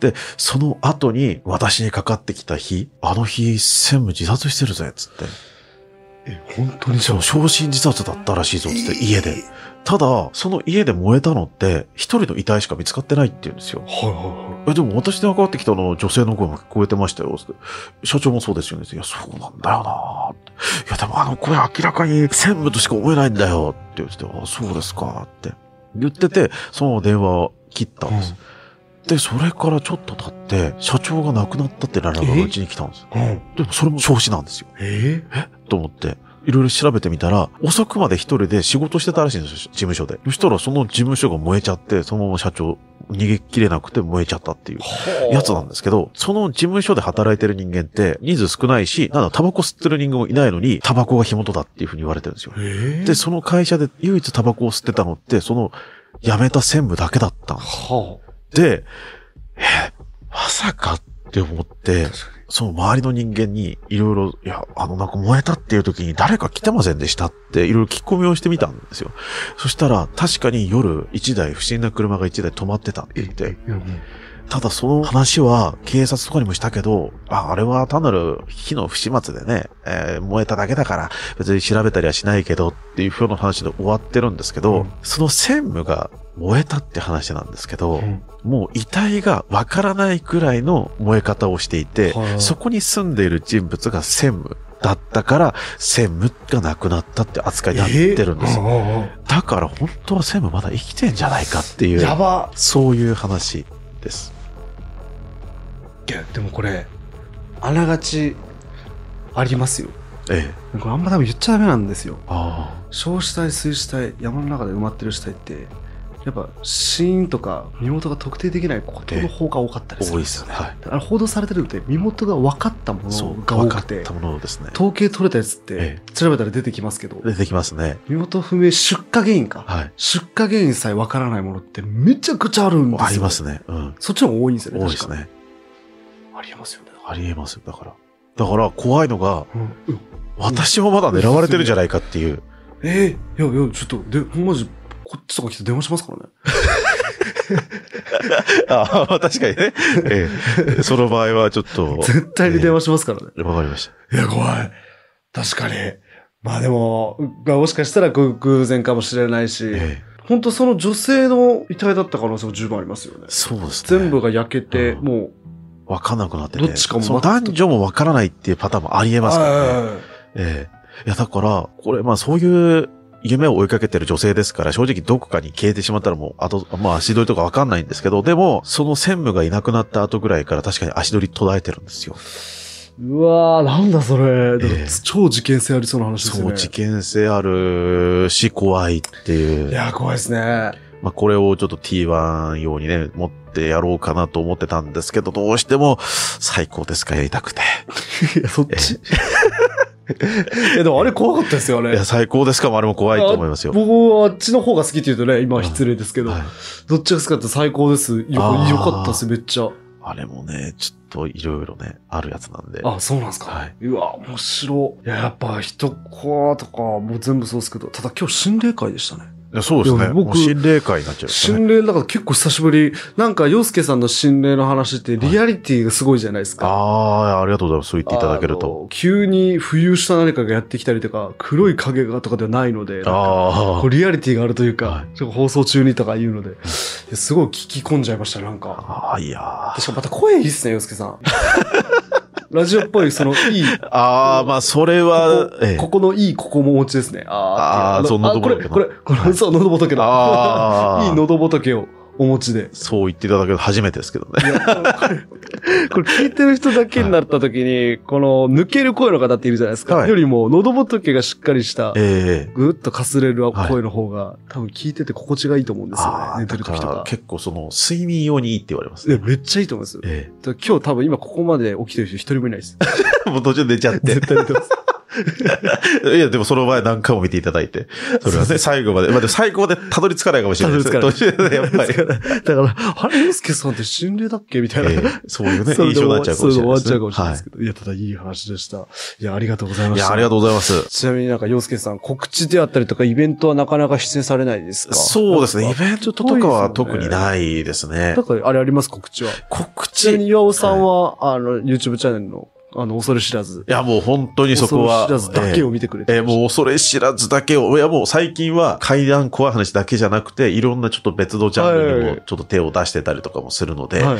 で、その後に私にかかってきた日、あの日専務自殺してるぜ、つって。え、本当にそう。昇進自殺だったらしいぞ、つって、家で。ただ、その家で燃えたのって、一人の遺体しか見つかってないって言うんですよ。はいはいはい。え、でも私で上かってきたの女性の声も聞こえてましたよ。社長もそうですよね。いや、そうなんだよなっいや、でもあの声明らかに専務としか思えないんだよって言ってて、あ、そうですかって言ってて、その電話切ったんです。うん、で、それからちょっと経って、社長が亡くなったって連絡がうちに来たんです。うん、でもそれも調子なんですよ。えー、えと思って。いろいろ調べてみたら、遅くまで一人で仕事してたらしいんですよ、事務所で。そしたらその事務所が燃えちゃって、そのまま社長逃げ切れなくて燃えちゃったっていうやつなんですけど、その事務所で働いてる人間って人数少ないし、なんだ、タバコ吸ってる人間もいないのに、タバコが火元だっていうふうに言われてるんですよ。で、その会社で唯一タバコを吸ってたのって、その辞めた専務だけだったんです。で、え、まさかって思って、その周りの人間にいろいろ、いや、あの、なんか燃えたっていう時に誰か来てませんでしたっていろいろ聞き込みをしてみたんですよ。そしたら、確かに夜一台不審な車が一台止まってたって言って、ただその話は警察とかにもしたけど、あ、あれは単なる火の不始末でね、えー、燃えただけだから別に調べたりはしないけどっていう風のな話で終わってるんですけど、うん、その専務が燃えたって話なんですけど、うん、もう遺体がわからないくらいの燃え方をしていて、そこに住んでいる人物が専務。だったから、専務が亡くなったって扱いになってるんですよ。だから本当は専務まだ生きてんじゃないかっていう。そういう話です。やでもこれあながちありますよええ、これあんま多分言っちゃダメなんですよ小死体水死体山の中で埋まってる死体ってやっぱ死因とか身元が特定できないことの方が多かったりするんですよね。ええ、多いですよね、はい、報道されてるって身元が分かったものが多くて、分かっね、統計取れたやつって調べたら出てきますけど、出てきますね。身元不明出火原因か、はい、出火原因さえ分からないものってめちゃくちゃあるんですよ。ありますね。うん、そっちの方が多いんですよね。多いですね。ありえますよね。ありえますよ。だから。だから怖いのが、うん、私もまだ狙われてるじゃないかっていう。ええー、いやいや、ちょっと、で、マジ、こっちとか来て電話しますからね。あ あ、確かにね、ええ。その場合はちょっと。絶対に電話しますからね。わ、えかりました。いや、怖い。確かに。まあでも、もしかしたら偶然かもしれないし、えー、本当その女性の遺体だった可能性も十分ありますよね。そうですね。全部が焼けて、うん、もうわかんなくなってて。どっちかも。その男女もわからないっていうパターンもあり得ますからね。ええー、いや、だから、これ、まあそういう夢を追いかけてる女性ですから、正直どこかに消えてしまったらもう、あと、まあ足取りとかわかんないんですけど、でも、その専務がいなくなった後ぐらいから確かに足取り途絶えてるんですよ。うわぁ、なんだそれ。えー、超事件性ありそうな話ですね。そう、事件性あるし、怖いっていう。いや、怖いですね。まあ、これをちょっと T1 用にね、持ってやろうかなと思ってたんですけど、どうしても最高ですかやりたくて。いや、そっち。え、でもあれ怖かったですよ、あれ。いや、最高ですかもあれも怖いと思いますよ。僕はあっちの方が好きって言うとね、今失礼ですけど、はい、どっちが好きかって最高です。よ、よかったです、めっちゃ。あれもね、ちょっといろいろね、あるやつなんで。あ、そうなんですか。はい、うわ、面白い。いや、やっぱ人子、とかもう全部そうですけど、ただ今日心霊会でしたね。そうですね。僕、心霊会になっちゃう、ね、心霊、だから結構久しぶり。なんか、洋介さんの心霊の話って、リアリティがすごいじゃないですか。はい、ああ、ありがとうございます。そう言っていただけると。急に浮遊した何かがやってきたりとか、黒い影がとかではないので、あこリアリティがあるというか、はい、放送中にとか言うので、すごい聞き込んじゃいました、なんか。ああ、いや確かもまた声いいっすね、洋介さん。ラジオっぽい、その、いい。ああ、まあ、それは、ええ、ここのいい、ここもお持ちですね。ああ、そう、喉仏。これ、これ、これ、そう、喉仏だ。いい喉仏を。お持ちで。そう言っていただける初めてですけどね。これ聞いてる人だけになった時に、はい、この抜ける声の方っているじゃないですか。はい、よりも、喉仏がしっかりした、えー、ぐっとかすれる声の方が、はい、多分聞いてて心地がいいと思うんですよね。寝てる時とか。結構その、睡眠用にいいって言われます、ね。めっちゃいいと思います。えー、今日多分今ここまで起きてる人一人もいないです。もう途中寝ちゃって。絶対寝てます。いや、でもその前何回も見ていただいて。それはね、最後まで。まあ、最後までたどり着かないかもしれないですね。たどり着かない。やっぱり。だから、あれ、ユースケさんって心霊だっけみたいな、えー、そういうね、印象になっちゃうかもしれない、そう終わっちゃうかもしれないですけど。はい、いや、ただいい話でした。いや、ありがとうございました。いや、ありがとうございます。ちなみになんか、洋介さん、告知であったりとか、イベントはなかなか出演されないですかそうですね。イベントとかは特にないですね。だかあれあります、告知は。告知。ちなみ岩尾さんは、はい、あの、YouTube チャンネルのあの、恐れ知らず。いや、もう本当にそこは。恐れ知らずだけを見てくれて、えー、えー、もう恐れ知らずだけを、いや、もう最近は階段怖い話だけじゃなくて、いろんなちょっと別のジャンルにもちょっと手を出してたりとかもするので、はい、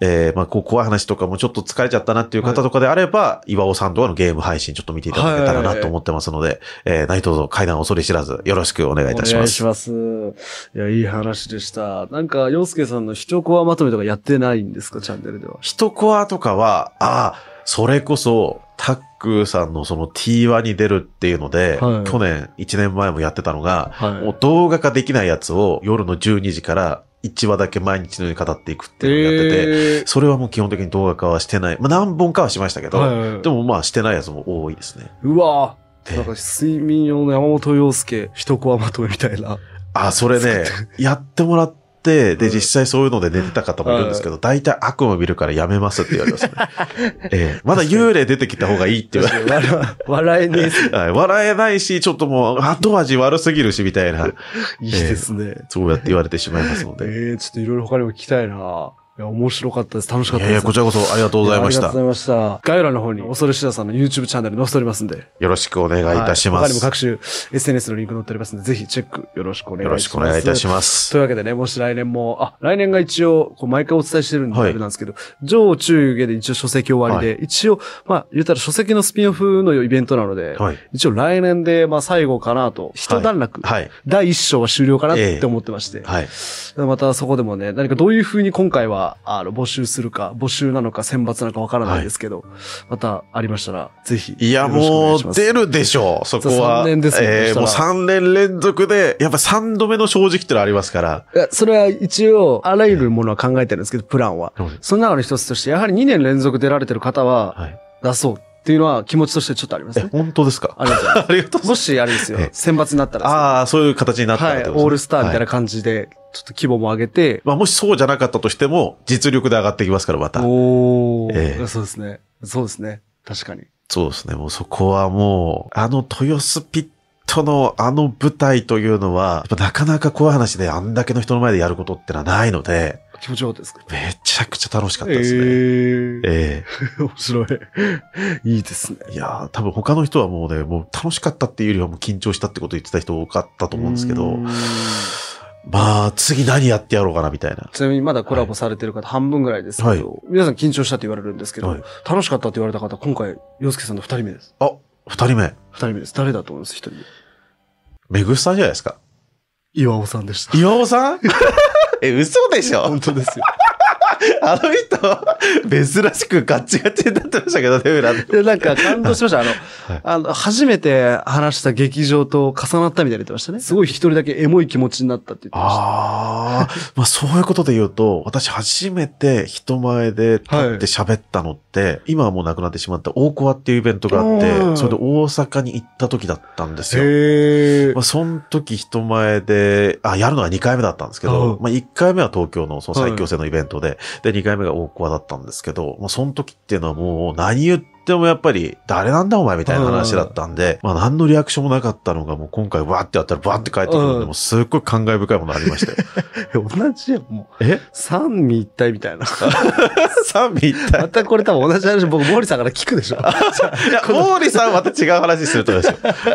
えー、まあ、こう怖い話とかもちょっと疲れちゃったなっていう方とかであれば、はい、岩尾さんとかのゲーム配信ちょっと見ていただけたらなと思ってますので、はい、えー、何ぞ階段恐れ知らずよろしくお願いいたします。お願いします。いや、いい話でした。なんか、洋介さんの一コアまとめとかやってないんですか、チャンネルでは。一コアとかは、ああ、それこそ、タックさんのその T1 に出るっていうので、はい、去年1年前もやってたのが、はい、もう動画化できないやつを夜の12時から1話だけ毎日のように語っていくっていうのをやってて、それはもう基本的に動画化はしてない。まあ何本かはしましたけど、でもまあしてないやつも多いですね。うわなんか睡眠用の山本洋介一コアまとめみたいな。あ、それね、やってもらって、、で、実際そういうので寝てた方もいるんですけど、大体悪夢見るからやめますって言われますね。えまだ幽霊出てきた方がいいって言われる。笑えねえ 笑えないし、ちょっともう後味悪すぎるし、みたいな。いいですね、そうやって言われてしまいますので。ええ、ちょっといろいろ他にも聞きたいないや、面白かったです。楽しかったです。いやこちらこそありがとうございました。ありがとうございました。概要欄の方に、恐れしださんの YouTube チャンネル載せておりますんで。よろしくお願いいたします。はい、他にも各種 SNS のリンク載っておりますんで、ぜひチェックよろしくお願いします。よろしくお願いいたします。というわけでね、もし来年も、あ、来年が一応、こう毎回お伝えしてるんで、あれなんですけど、はい、上中下で一応書籍終わりで、はい、一応、まあ、言ったら書籍のスピンオフのイベントなので、はい、一応来年で、まあ、最後かなと、一段落、はい、第一章は終了かなって思ってまして、はい、またそこでもね、何かどういうふうに今回は、あの、募集するか、募集なのか選抜なのかわからないですけど、はい、またありましたら、ぜひい。や、もう出るでしょう、そこは。3年ですね。えー、もう3年連続で、やっぱ3度目の正直ってのありますから。いや、それは一応、あらゆるものは考えてるんですけど、プランは。その中の一つとして、やはり2年連続出られてる方は、出そうっていうのは気持ちとしてちょっとありますね。本当ですか ありがとうございます。ありがとうもし、あれですよ、選抜になったら、ああ、そういう形になったら、はい、オールスターみたいな感じで、ちょっと規模も上げて、まあ、もしそうじゃなかったとしても、実力で上がってきますから、また。おええ、そうですね。そうですね。確かに。そうですね。もうそこはもう、あの豊洲ピットのあの舞台というのは、なかなか怖い話であんだけの人の前でやることってのはないので、気持ちよかったですかめちゃくちゃ楽しかったですね。えー、えー、面白い。いいですね。いや多分他の人はもうね、もう楽しかったっていうよりはもう緊張したってこと言ってた人多かったと思うんですけど、まあ、次何やってやろうかな、みたいな。ちなみにまだコラボされてる方、半分ぐらいですけど、はい、皆さん緊張したって言われるんですけど、はい、楽しかったって言われた方、今回、洋介さんの二人目です。あ、二人目。二人目です。誰だと思います、一人目。めぐさんじゃないですか。岩尾さんでした。岩尾さんえ、嘘でしょ 本当ですよ。あの人、珍しくガッチガチになってましたけどね、裏で。なんか感動しました。あの、はい、あの、初めて話した劇場と重なったみたいに言ってましたね。すごい一人だけエモい気持ちになったって言ってました。ああ、まあそういうことで言うと、私初めて人前で立って喋ったのって、はい、今はもうなくなってしまった大コアっていうイベントがあって、それで大阪に行った時だったんですよ。へまあその時人前で、あ、やるのは2回目だったんですけど、まあ1回目は東京のその最強戦のイベントで、はいで、2回目が大桑だったんですけど、まあ、その時っていうのはもう何言ってってもやっぱり、誰なんだお前みたいな話だったんで、まあ何のリアクションもなかったのが、もう今回わーってやったらわーって帰ってくるので、もうすっごい感慨深いものありました よ。同じやん、もう。え三味一体みたいな。三味一体またこれ多分同じ話、僕、毛利さんから聞くでしょ。いや、毛利さんまた違う話するとでしょ。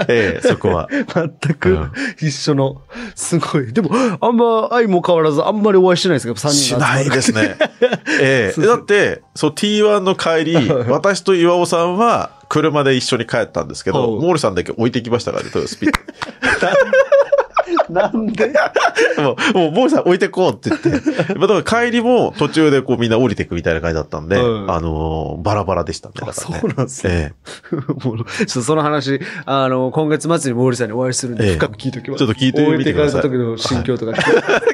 ええそこは。全く一緒の、すごい。でも、あんま愛も変わらず、あんまりお会いしてないですけど、人しないですね。ええだって、そう、T1 の帰り、私と岩尾尾さんは車で一緒に帰ったんですけど、モールさんだけ置いてきましたからね、トヨスピ なんで もう、もう、坊さん置いてこうって言って。まあ、だから帰りも途中でこうみんな降りていくみたいな感じだったんで、うん、あのー、バラバラでしたね。ねそうなんですね。ええ、ちょっとその話、あの、今月末に毛利さんにお会いするんで、深く聞いておきます、ちょっと聞いてみてください。置いてかれた時の心境とか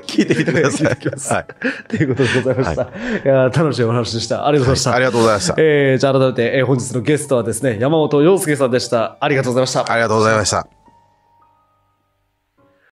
聞いてみてください。はい。ということでございました。はい、いや楽しいお話でした。ありがとうございました。はい、ありがとうございました。えー、じゃあ改めて、えー、本日のゲストはですね、山本洋介さんでした。ありがとうございました。ありがとうございました。